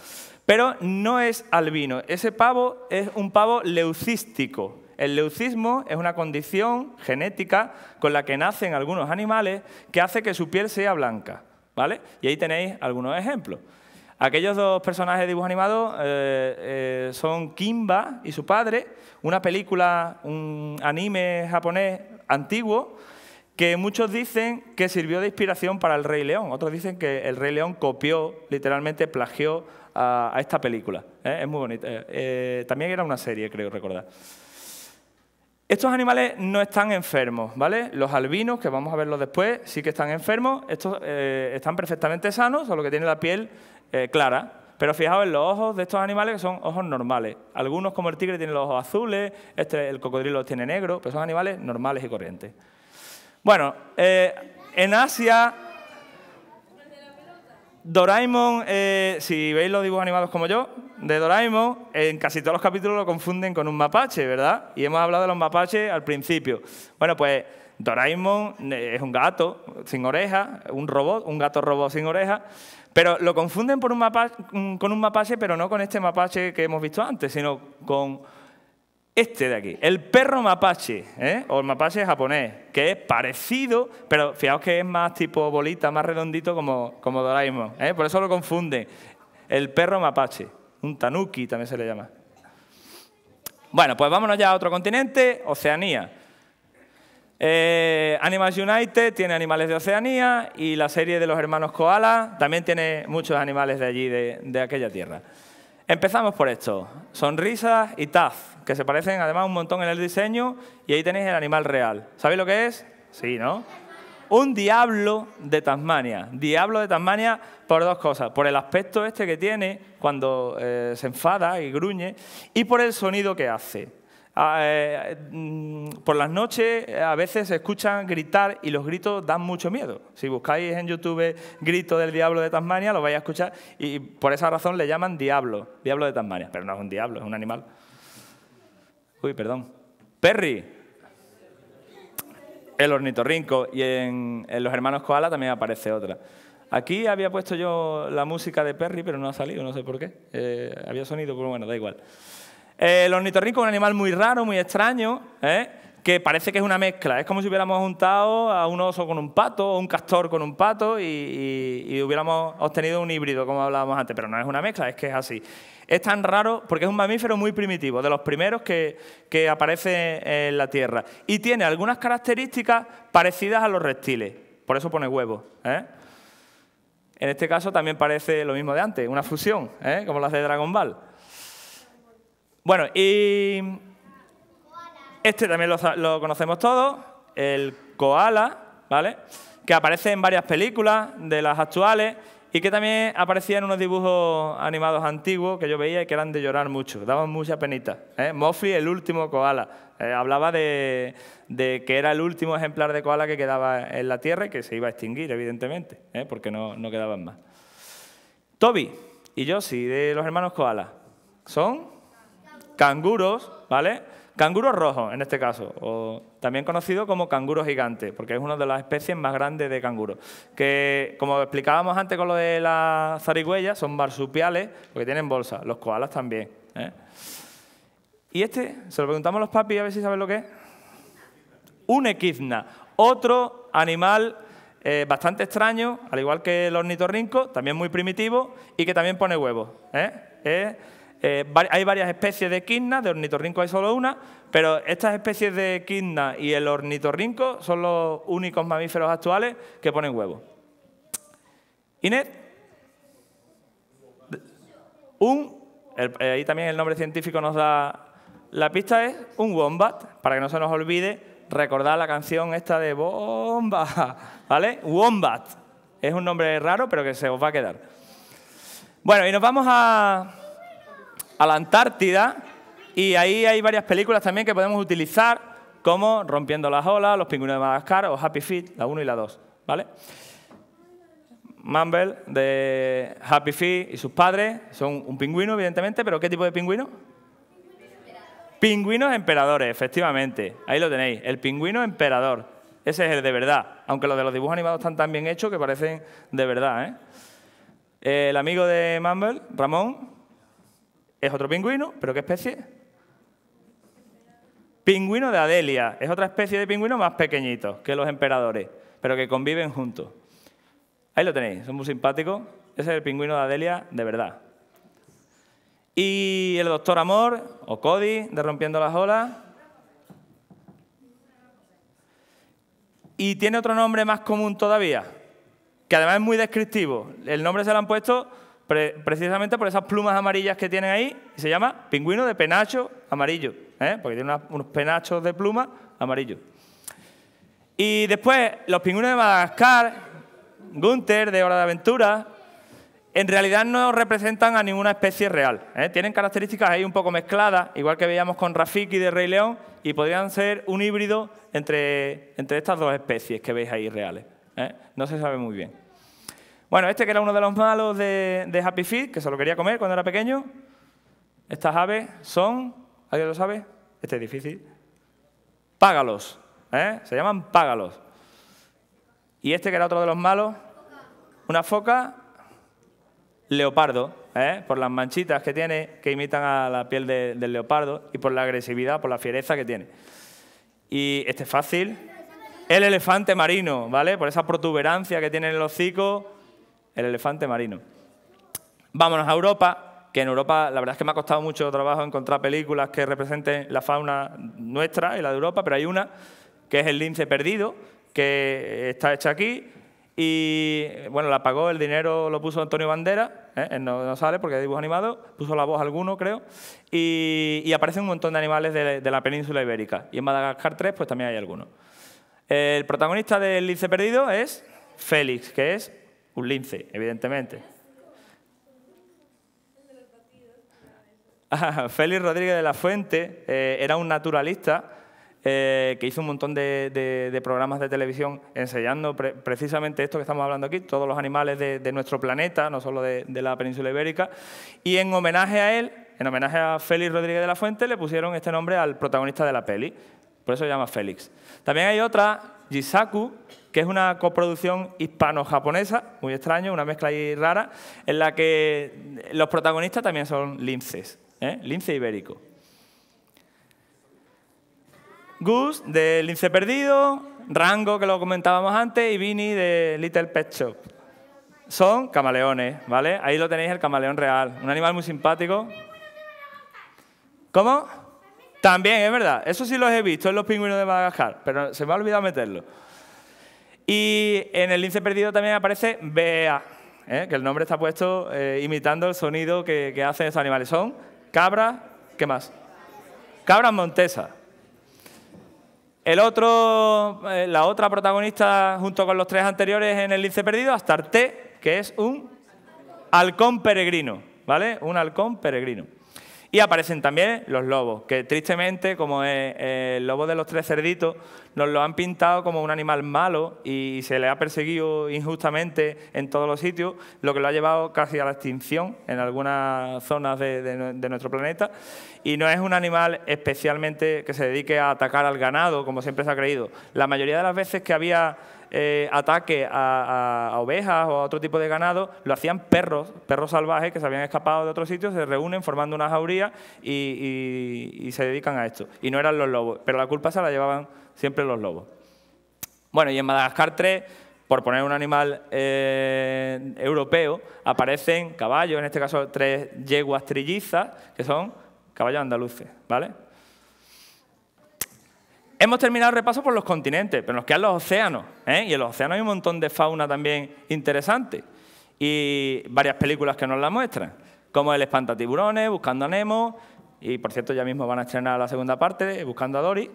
Pero no es albino, ese pavo es un pavo leucístico. El leucismo es una condición genética con la que nacen algunos animales que hace que su piel sea blanca. Y ahí tenéis algunos ejemplos. Aquellos dos personajes de dibujos animados eh, eh, son Kimba y su padre, una película, un anime japonés antiguo, que muchos dicen que sirvió de inspiración para El Rey León, otros dicen que El Rey León copió, literalmente plagió a, esta película. ¿eh? Es muy bonita. también era una serie, creo recordar. Estos animales no están enfermos, ¿vale? Los albinos, que vamos a verlos después, sí que están enfermos. Estos eh, están perfectamente sanos, solo que tienen la piel eh, clara. Pero fijaos en los ojos de estos animales que son ojos normales. Algunos, como el tigre, tienen los ojos azules, este, el cocodrilo los tiene negro, pero son animales normales y corrientes. Bueno, eh, en Asia Doraemon, eh, si veis los dibujos animados como yo, de Doraemon, en casi todos los capítulos lo confunden con un mapache, ¿verdad? Y hemos hablado de los mapaches al principio. Bueno, pues Doraemon eh, es un gato sin oreja, un robot, un gato robot sin oreja, pero lo confunden por un mapache, mm, con un mapache, pero no con este mapache que hemos visto antes, sino con este de aquí, el perro mapache, ¿eh? o el mapache japonés, que es parecido, pero fijaos que es más tipo bolita, más redondito como, como Doraemon, ¿eh? por eso lo confunden. El perro mapache, un tanuki también se le llama. Bueno, pues vámonos ya a otro continente, Oceanía. Eh, Animals United tiene animales de Oceanía y la serie de los hermanos Koala también tiene muchos animales de allí, de aquella tierra. Empezamos por esto. Sonrisas y taz, que se parecen además un montón en el diseño, y ahí tenéis el animal real. ¿Sabéis lo que es? Sí, ¿no? Un diablo de Tasmania. Diablo de Tasmania por dos cosas. Por el aspecto este que tiene cuando eh, se enfada y gruñe, y por el sonido que hace. Ah, eh, mm, por las noches eh, a veces se escuchan gritar y los gritos dan mucho miedo. Si buscáis en YouTube grito del diablo de Tasmania, lo vais a escuchar y por esa razón le llaman diablo, diablo de Tasmania. Pero no es un diablo, es un animal. Uy, perdón. Perry. El ornitorrinco y en, Los Hermanos Koala también aparece otra. Aquí había puesto yo la música de Perry, pero no ha salido, no sé por qué. Eh, había sonido, pero bueno, da igual el eh, ornitorrinco es un animal muy raro, muy extraño, ¿eh? que parece que es una mezcla. Es como si hubiéramos juntado a un oso con un pato o un castor con un pato y, hubiéramos obtenido un híbrido, como hablábamos antes, pero no es una mezcla, es que es así. Es tan raro porque es un mamífero muy primitivo, de los primeros que, aparece en la Tierra. Y tiene algunas características parecidas a los reptiles, por eso pone huevos. ¿eh? En este caso también parece lo mismo de antes, una fusión, como las de Dragon Ball. Bueno, y este también lo, conocemos todos, el koala, ¿vale? Que aparece en varias películas de las actuales y que también aparecía en unos dibujos animados antiguos que yo veía y que eran de llorar mucho, daban mucha penita. ¿eh? el último koala, eh, hablaba de, que era el último ejemplar de koala que quedaba en la Tierra y que se iba a extinguir, evidentemente, ¿eh? porque no, quedaban más. Toby y Josie, de los hermanos koala, son canguros, ¿vale? Canguros rojo, en este caso, o también conocido como canguro gigante, porque es una de las especies más grandes de canguro. Que, como explicábamos antes con lo de las zarigüeyas, son marsupiales porque tienen bolsa, los koalas también. ¿eh? Y este, se lo preguntamos a los papis a ver si saben lo que es. Un equizna, otro animal eh, bastante extraño, al igual que el ornitorrinco, también muy primitivo y que también pone huevos. ¿eh? Eh, hay varias especies de quinna, de ornitorrinco hay solo una, pero estas especies de equidna y el ornitorrinco son los únicos mamíferos actuales que ponen huevo. Inés, un, eh, ahí también el nombre científico nos da la pista, es un wombat, para que no se nos olvide recordar la canción esta de bomba, ¿vale? Wombat, es un nombre raro pero que se os va a quedar. Bueno, y nos vamos a, a la Antártida y ahí hay varias películas también que podemos utilizar como Rompiendo las olas, Los pingüinos de Madagascar o Happy Feet, la 1 y la 2, ¿vale? Mumble de Happy Feet y sus padres son un pingüino, evidentemente, pero ¿qué tipo de pingüino? Pingüinos emperadores, efectivamente. Ahí lo tenéis, el pingüino emperador. Ese es el de verdad, aunque los de los dibujos animados están tan bien hechos que parecen de verdad. ¿eh? El amigo de Mumble, Ramón, es otro pingüino, pero ¿qué especie? Pingüino de Adelia, es otra especie de pingüino más pequeñito que los emperadores, pero que conviven juntos. Ahí lo tenéis, son muy simpáticos. Ese es el pingüino de Adelia de verdad. Y el doctor Amor, o Cody, de Rompiendo las Olas. Y tiene otro nombre más común todavía, que además es muy descriptivo. El nombre se lo han puesto precisamente por esas plumas amarillas que tienen ahí, y se llama pingüino de penacho amarillo, ¿eh? porque tiene unos penachos de pluma amarillo. Y después, los pingüinos de Madagascar, Gunther de Hora de Aventura, en realidad no representan a ninguna especie real. ¿eh? Tienen características ahí un poco mezcladas, igual que veíamos con Rafiki de Rey León, y podrían ser un híbrido entre, entre estas dos especies que veis ahí reales. ¿eh? No se sabe muy bien. Bueno, este que era uno de los malos de, Happy Feet, que se lo quería comer cuando era pequeño. Estas aves son, ¿alguien lo sabe? Este es difícil. Págalos, ¿eh? Se llaman págalos. Y este que era otro de los malos, una foca leopardo, ¿eh? por las manchitas que tiene, que imitan a la piel del leopardo, y por la agresividad, por la fiereza que tiene. Y este es fácil. El elefante marino, ¿vale? Por esa protuberancia que tiene en el hocico, el elefante marino. Vámonos a Europa, que en Europa la verdad es que me ha costado mucho trabajo encontrar películas que representen la fauna nuestra y la de Europa, pero hay una que es El lince perdido, que está hecha aquí, y bueno, la pagó, el dinero lo puso Antonio Bandera, ¿eh? no, sale porque es dibujo animado, puso la voz alguno, creo, y, aparece aparecen un montón de animales de, la península ibérica. Y en Madagascar 3, pues también hay algunos. El protagonista del Lince Perdido es Félix, que es un lince, evidentemente. Ah, Félix Rodríguez de la Fuente eh, era un naturalista eh, que hizo un montón de, programas de televisión enseñando precisamente esto que estamos hablando aquí, todos los animales de, nuestro planeta, no solo de, la península ibérica. Y en homenaje a él, en homenaje a Félix Rodríguez de la Fuente, le pusieron este nombre al protagonista de la peli. Por eso se llama Félix. También hay otra, Jisaku, que es una coproducción hispano-japonesa, muy extraño, una mezcla ahí rara, en la que los protagonistas también son linces, ¿eh? lince ibérico. Gus, de Lince Perdido, Rango, que lo comentábamos antes, y Vini, de Little Pet Shop. Son camaleones, ¿vale? Ahí lo tenéis, el camaleón real, un animal muy simpático. ¿Cómo? También, es verdad. Eso sí los he visto en los pingüinos de Madagascar, pero se me ha olvidado meterlo. Y en el lince perdido también aparece Bea, ¿eh? que el nombre está puesto eh, imitando el sonido que, hacen esos animales. Son cabras, ¿qué más? Cabras montesas. El otro, eh, la otra protagonista, junto con los tres anteriores en el lince perdido, Astarte, que es un halcón peregrino, ¿vale? Un halcón peregrino. Y aparecen también los lobos, que tristemente, como el eh, eh, lobo de los tres cerditos, nos lo han pintado como un animal malo y se le ha perseguido injustamente en todos los sitios, lo que lo ha llevado casi a la extinción en algunas zonas de, de nuestro planeta. Y no es un animal especialmente que se dedique a atacar al ganado, como siempre se ha creído. La mayoría de las veces que había eh, ataque a, ovejas o a otro tipo de ganado, lo hacían perros, perros salvajes que se habían escapado de otros sitios, se reúnen formando una jauría y, se dedican a esto. Y no eran los lobos, pero la culpa se la llevaban siempre los lobos. Bueno, y en Madagascar 3 por poner un animal eh, europeo, aparecen caballos, en este caso tres yeguas trillizas, que son caballos andaluces, ¿vale? Hemos terminado el repaso por los continentes, pero nos quedan los océanos. ¿eh? Y en los océanos hay un montón de fauna también interesante. Y varias películas que nos la muestran, como El espantatiburones, Buscando a Nemo, y por cierto ya mismo van a estrenar la segunda parte, Buscando a Dory,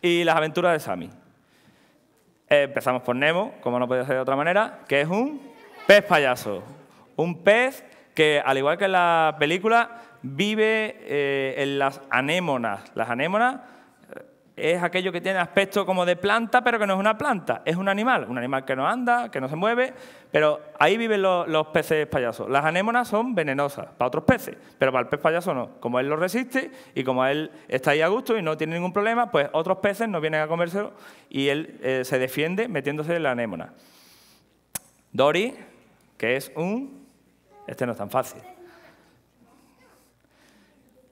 y Las aventuras de Sammy. Eh, empezamos por Nemo, como no podía ser de otra manera, que es un pez payaso. Un pez que, al igual que en la película, vive eh, en las anémonas. Las anémonas es aquello que tiene aspecto como de planta, pero que no es una planta, es un animal, un animal que no anda, que no se mueve, pero ahí viven los, peces payasos. Las anémonas son venenosas para otros peces, pero para el pez payaso no. Como él lo resiste y como él está ahí a gusto y no tiene ningún problema, pues otros peces no vienen a comérselo y él eh, se defiende metiéndose en la anémona. Dory, que es un... Este no es tan fácil.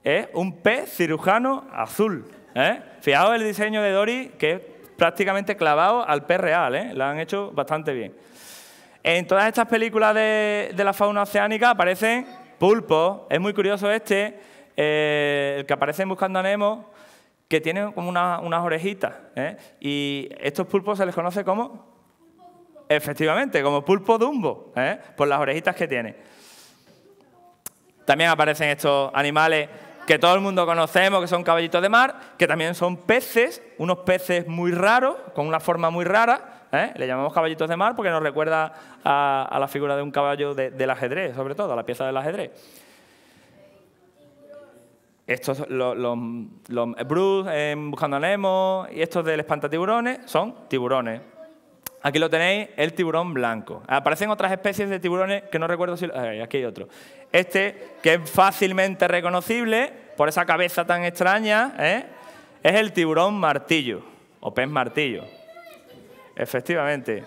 Es un pez cirujano azul. ¿Eh? Fijaos el diseño de Dory, que es prácticamente clavado al pez real, ¿eh? la han hecho bastante bien. En todas estas películas de, la fauna oceánica aparecen pulpos, es muy curioso este, eh, el que aparece en Buscando a Nemo, que tiene como unas orejitas. ¿eh? Y estos pulpos se les conoce como... Efectivamente, como pulpo dumbo, ¿eh? por las orejitas que tiene. También aparecen estos animales que todo el mundo conocemos, que son caballitos de mar, que también son peces, unos peces muy raros, con una forma muy rara. ¿eh? Le llamamos caballitos de mar porque nos recuerda a, la figura de un caballo del ajedrez, sobre todo, a la pieza del ajedrez. Estos, los, los, Bruce en em, Buscando a Nemo y estos del espantatiburones son tiburones. Aquí lo tenéis, el tiburón blanco. Aparecen otras especies de tiburones que no recuerdo si... Aquí hay otro. Este, que es fácilmente reconocible por esa cabeza tan extraña, ¿eh? es el tiburón martillo, o pez martillo. Efectivamente.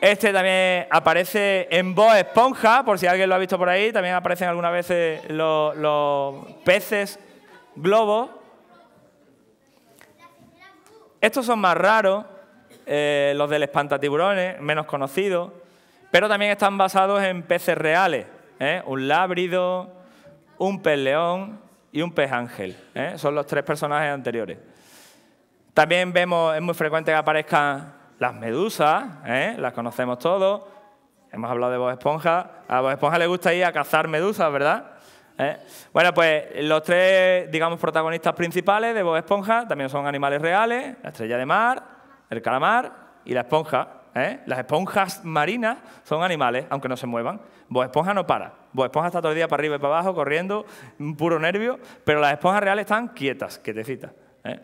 Este también aparece en voz Esponja, por si alguien lo ha visto por ahí. También aparecen algunas veces los, peces globos. Estos son más raros, eh, los del espantatiburones, menos conocidos, pero también están basados en peces reales. ¿eh? un lábrido, un pez león y un pez ángel. ¿eh? Son los tres personajes anteriores. También vemos, es muy frecuente que aparezcan las medusas, ¿eh? las conocemos todos. Hemos hablado de Bob Esponja. A Bob Esponja le gusta ir a cazar medusas, ¿verdad? Bueno, pues los tres, digamos, protagonistas principales de Bob Esponja también son animales reales, la estrella de mar, el calamar y la esponja. ¿Eh? Las esponjas marinas son animales, aunque no se muevan. Vos esponja no para. Vos esponja está todo el día para arriba y para abajo, corriendo, un puro nervio, pero las esponjas reales están quietas, quietecitas. ¿eh?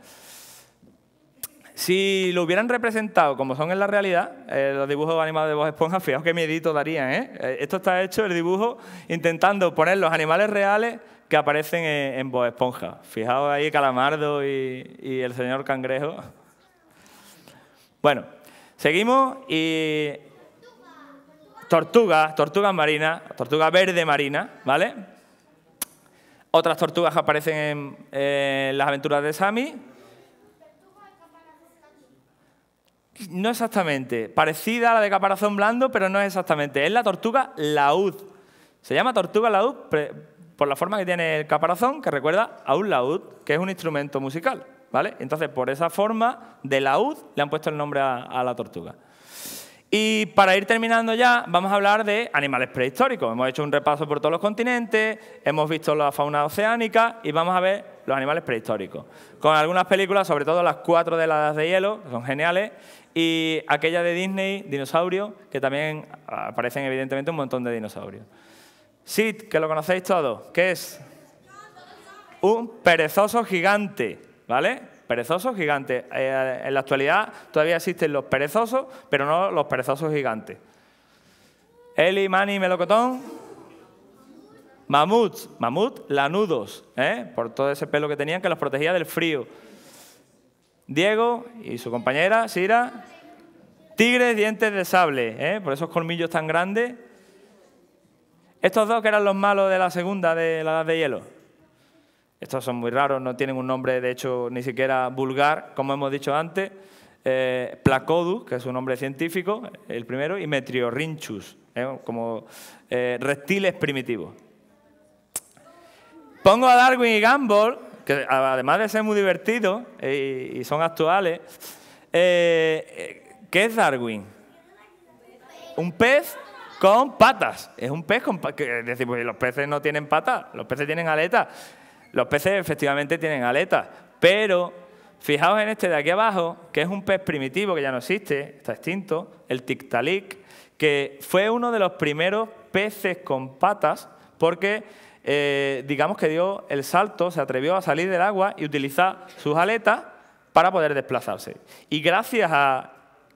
Si lo hubieran representado como son en la realidad, eh, los dibujos animales de voz Esponja, fijaos qué miedito darían, Esto está hecho, el dibujo, intentando poner los animales reales que aparecen en, vos Esponja. Fijaos ahí Calamardo y, y el señor Cangrejo. Bueno, Seguimos y tortugas, tortugas marinas, tortuga verde marina, ¿vale? Otras tortugas que aparecen en, las aventuras de Sammy. No exactamente, parecida a la de caparazón blando, pero no exactamente. Es la tortuga laúd. Se llama tortuga laúd por la forma que tiene el caparazón, que recuerda a un laúd, que es un instrumento musical. Entonces, por esa forma, de la UD le han puesto el nombre a, la tortuga. Y para ir terminando ya, vamos a hablar de animales prehistóricos. Hemos hecho un repaso por todos los continentes, hemos visto la fauna oceánica y vamos a ver los animales prehistóricos. Con algunas películas, sobre todo las cuatro de las de Hielo, que son geniales, y aquella de Disney, Dinosaurio, que también aparecen evidentemente un montón de dinosaurios. Sid, que lo conocéis todos, que es? Un perezoso gigante. ¿vale? Perezosos gigantes. Eh, en la actualidad todavía existen los perezosos, pero no los perezosos gigantes. Eli, Mani, Melocotón. Mamut, mamut lanudos, ¿eh? por todo ese pelo que tenían que los protegía del frío. Diego y su compañera, Sira. Tigres, dientes de sable, ¿eh? por esos colmillos tan grandes. Estos dos que eran los malos de la segunda de la edad de hielo. Estos son muy raros, no tienen un nombre, de hecho, ni siquiera vulgar, como hemos dicho antes. Eh, Placodus, que es un nombre científico, el primero, y Metriorhynchus, ¿eh? como eh, reptiles primitivos. Pongo a Darwin y Gamble, que además de ser muy divertidos y, son actuales, ¿qué es Darwin? Un pez con patas. Es un pez con patas. decir, pues, los peces no tienen patas, los peces tienen aletas. Los peces efectivamente tienen aletas, pero fijaos en este de aquí abajo, que es un pez primitivo que ya no existe, está extinto, el tictalic, que fue uno de los primeros peces con patas porque eh, digamos que dio el salto, se atrevió a salir del agua y utilizar sus aletas para poder desplazarse. Y gracias a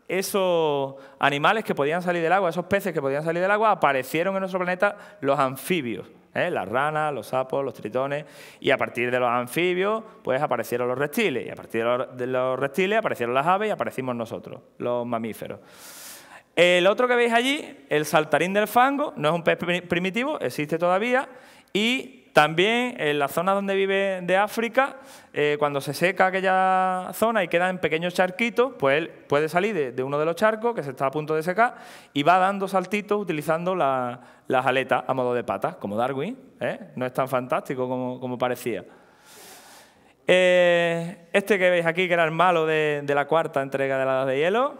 esos animales que podían salir del agua, esos peces que podían salir del agua, aparecieron en nuestro planeta los anfibios. ¿eh? las ranas, los sapos, los tritones, y a partir de los anfibios, pues aparecieron los reptiles, y a partir de los reptiles aparecieron las aves y aparecimos nosotros, los mamíferos. El otro que veis allí, el saltarín del fango, no es un pez primitivo, existe todavía, y también en la zona donde vive de África, eh, cuando se seca aquella zona y queda en pequeños charquitos, pues él puede salir de, uno de los charcos que se está a punto de secar y va dando saltitos utilizando las aletas a modo de patas, como Darwin. ¿eh? No es tan fantástico como, parecía. Eh, este que veis aquí, que era el malo de, la cuarta entrega de la de Hielo,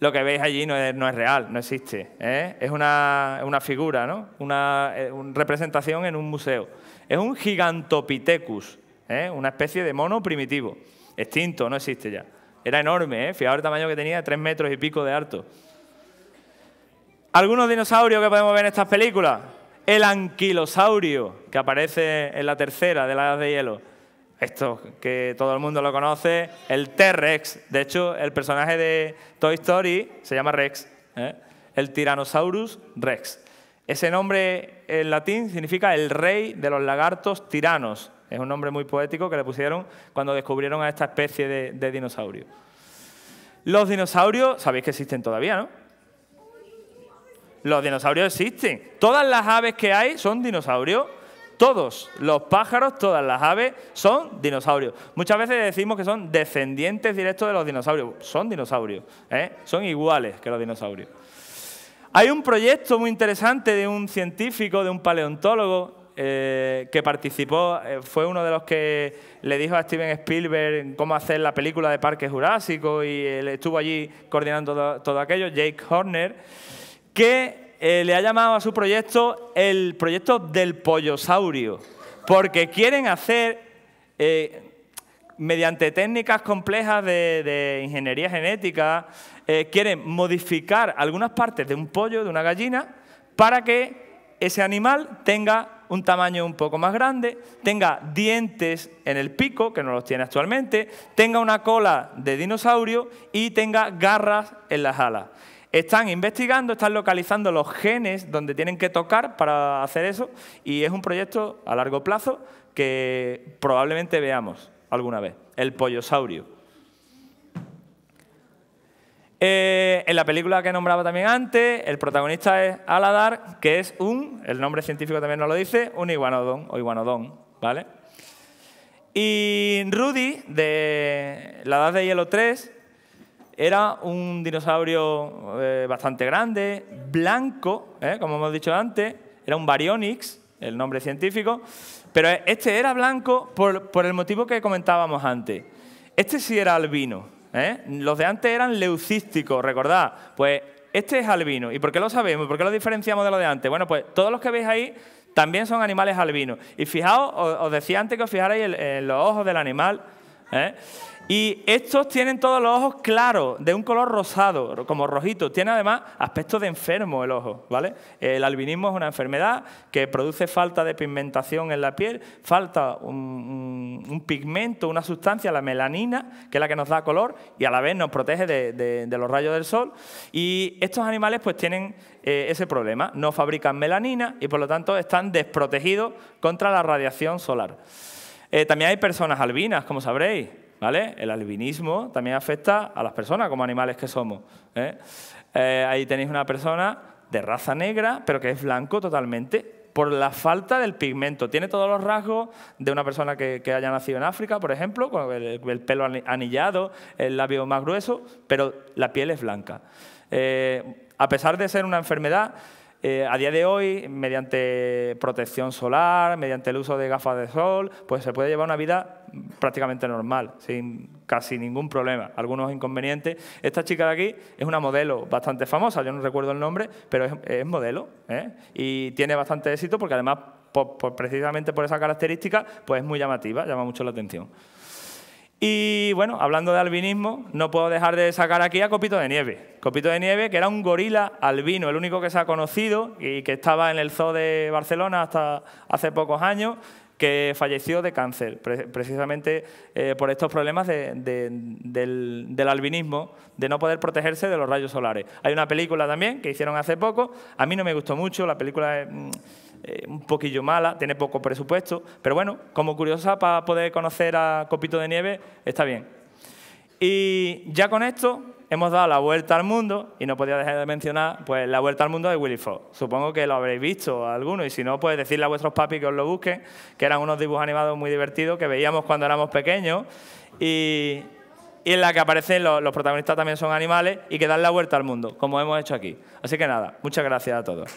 lo que veis allí no es, real, no existe. ¿eh? Es una, figura, ¿no? Una, eh, representación en un museo. Es un gigantopithecus, ¿eh? una especie de mono primitivo, extinto, no existe ya. Era enorme, ¿eh? fijaos el tamaño que tenía, tres metros y pico de alto. Algunos dinosaurios que podemos ver en estas películas. El anquilosaurio, que aparece en la tercera de la Edad de Hielo esto que todo el mundo lo conoce, el T-Rex. De hecho, el personaje de Toy Story se llama Rex, ¿eh? el Tyrannosaurus Rex. Ese nombre en latín significa el rey de los lagartos tiranos. Es un nombre muy poético que le pusieron cuando descubrieron a esta especie de, de dinosaurio. Los dinosaurios, sabéis que existen todavía, ¿no? Los dinosaurios existen. Todas las aves que hay son dinosaurios. Todos los pájaros, todas las aves son dinosaurios. Muchas veces decimos que son descendientes directos de los dinosaurios. Son dinosaurios, ¿eh? son iguales que los dinosaurios. Hay un proyecto muy interesante de un científico, de un paleontólogo, eh, que participó, eh, fue uno de los que le dijo a Steven Spielberg cómo hacer la película de Parque Jurásico y estuvo allí coordinando todo, todo aquello, Jake Horner, que eh, le ha llamado a su proyecto el proyecto del pollosaurio, porque quieren hacer, eh, mediante técnicas complejas de, ingeniería genética, eh, quieren modificar algunas partes de un pollo, de una gallina, para que ese animal tenga un tamaño un poco más grande, tenga dientes en el pico, que no los tiene actualmente, tenga una cola de dinosaurio y tenga garras en las alas. Están investigando, están localizando los genes donde tienen que tocar para hacer eso y es un proyecto a largo plazo que probablemente veamos alguna vez, el pollosaurio. Eh, en la película que nombraba también antes, el protagonista es Aladar, que es un, el nombre científico también nos lo dice, un iguanodón o iguanodón, ¿vale? Y Rudy, de La Edad de Hielo 3, era un dinosaurio eh, bastante grande, blanco, ¿eh? como hemos dicho antes, era un Baryonyx, el nombre científico, pero este era blanco por, el motivo que comentábamos antes. Este sí era albino. ¿eh? Los de antes eran leucísticos, recordad. Pues este es albino. ¿Y por qué lo sabemos? ¿Por qué lo diferenciamos de lo de antes? Bueno, pues todos los que veis ahí también son animales albinos. Y fijaos, os, decía antes que os fijarais en, los ojos del animal. Y estos tienen todos los ojos claros, de un color rosado, como rojito. Tiene además aspecto de enfermo el ojo, ¿vale? El albinismo es una enfermedad que produce falta de pigmentación en la piel, falta un, pigmento, una sustancia, la melanina, que es la que nos da color y a la vez nos protege de, los rayos del sol. Y estos animales pues tienen eh, ese problema, no fabrican melanina y por lo tanto están desprotegidos contra la radiación solar. Eh, también hay personas albinas, como sabréis el albinismo también afecta a las personas como animales que somos. ¿eh? Eh, ahí tenéis una persona de raza negra, pero que es blanco totalmente, por la falta del pigmento. Tiene todos los rasgos de una persona que, haya nacido en África, por ejemplo, con el, pelo anillado, el labio más grueso, pero la piel es blanca. Eh, a pesar de ser una enfermedad, eh, a día de hoy, mediante protección solar, mediante el uso de gafas de sol, pues se puede llevar una vida prácticamente normal, sin casi ningún problema, algunos inconvenientes. Esta chica de aquí es una modelo bastante famosa, yo no recuerdo el nombre, pero es, modelo ¿eh? y tiene bastante éxito porque además, precisamente por esa característica, pues es muy llamativa, llama mucho la atención. Y bueno, hablando de albinismo, no puedo dejar de sacar aquí a Copito de Nieve. Copito de Nieve, que era un gorila albino, el único que se ha conocido y que estaba en el zoo de Barcelona hasta hace pocos años, que falleció de cáncer, precisamente eh, por estos problemas del, albinismo, de no poder protegerse de los rayos solares. Hay una película también que hicieron hace poco, a mí no me gustó mucho, la película... es... Mm, eh, un poquillo mala, tiene poco presupuesto, pero bueno, como curiosa para poder conocer a Copito de Nieve, está bien. Y ya con esto hemos dado la vuelta al mundo y no podía dejar de mencionar pues, la vuelta al mundo de Willy Fox. Supongo que lo habréis visto alguno y si no, pues decirle a vuestros papis que os lo busquen, que eran unos dibujos animados muy divertidos que veíamos cuando éramos pequeños y, en la que aparecen los, protagonistas también son animales y que dan la vuelta al mundo, como hemos hecho aquí. Así que nada, muchas gracias a todos.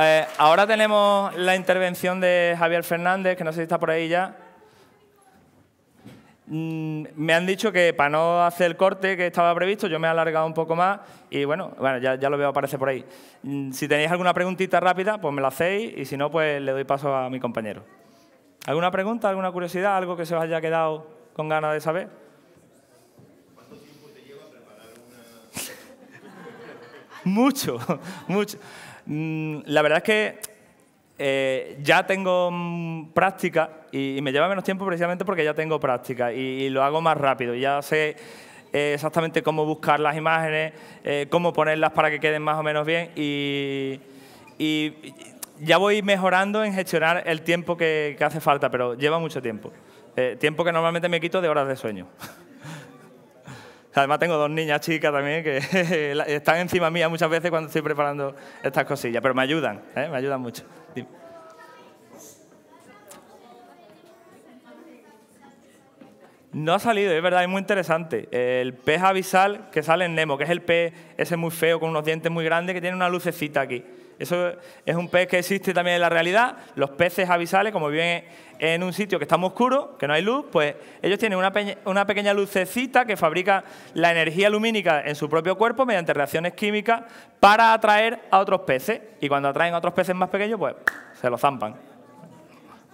Eh, ahora tenemos la intervención de Javier Fernández, que no sé si está por ahí ya. Mm, me han dicho que para no hacer el corte que estaba previsto, yo me he alargado un poco más y bueno, bueno ya, ya lo veo aparecer por ahí. Mm, si tenéis alguna preguntita rápida, pues me la hacéis y si no, pues le doy paso a mi compañero. ¿Alguna pregunta, alguna curiosidad, algo que se os haya quedado con ganas de saber? ¿Cuánto tiempo te lleva preparar una...? mucho, mucho. Mm, la verdad es que eh, ya tengo mm, práctica y, me lleva menos tiempo precisamente porque ya tengo práctica y, lo hago más rápido. Ya sé eh, exactamente cómo buscar las imágenes, eh, cómo ponerlas para que queden más o menos bien y, ya voy mejorando en gestionar el tiempo que hace falta, pero lleva mucho tiempo. tiempo que normalmente me quito de horas de sueño. Además tengo dos niñas chicas también que están encima mía muchas veces cuando estoy preparando estas cosillas, pero me ayudan, ¿eh? me ayudan mucho. No ha salido, es verdad, es muy interesante. El pez abisal que sale en Nemo, que es el pez ese muy feo con unos dientes muy grandes que tiene una lucecita aquí. Eso es un pez que existe también en la realidad. Los peces avisales, como viven en un sitio que está muy oscuro, que no hay luz, pues ellos tienen una, pequeña lucecita que fabrica la energía lumínica en su propio cuerpo mediante reacciones químicas para atraer a otros peces. Y cuando atraen a otros peces más pequeños, pues se los zampan.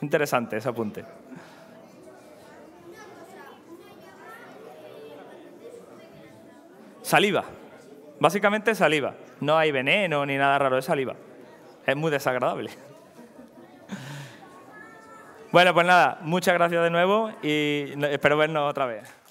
Interesante ese apunte. Saliva. Básicamente saliva. No hay veneno ni nada raro, de saliva. Es muy desagradable. Bueno, pues nada, muchas gracias de nuevo y espero vernos otra vez.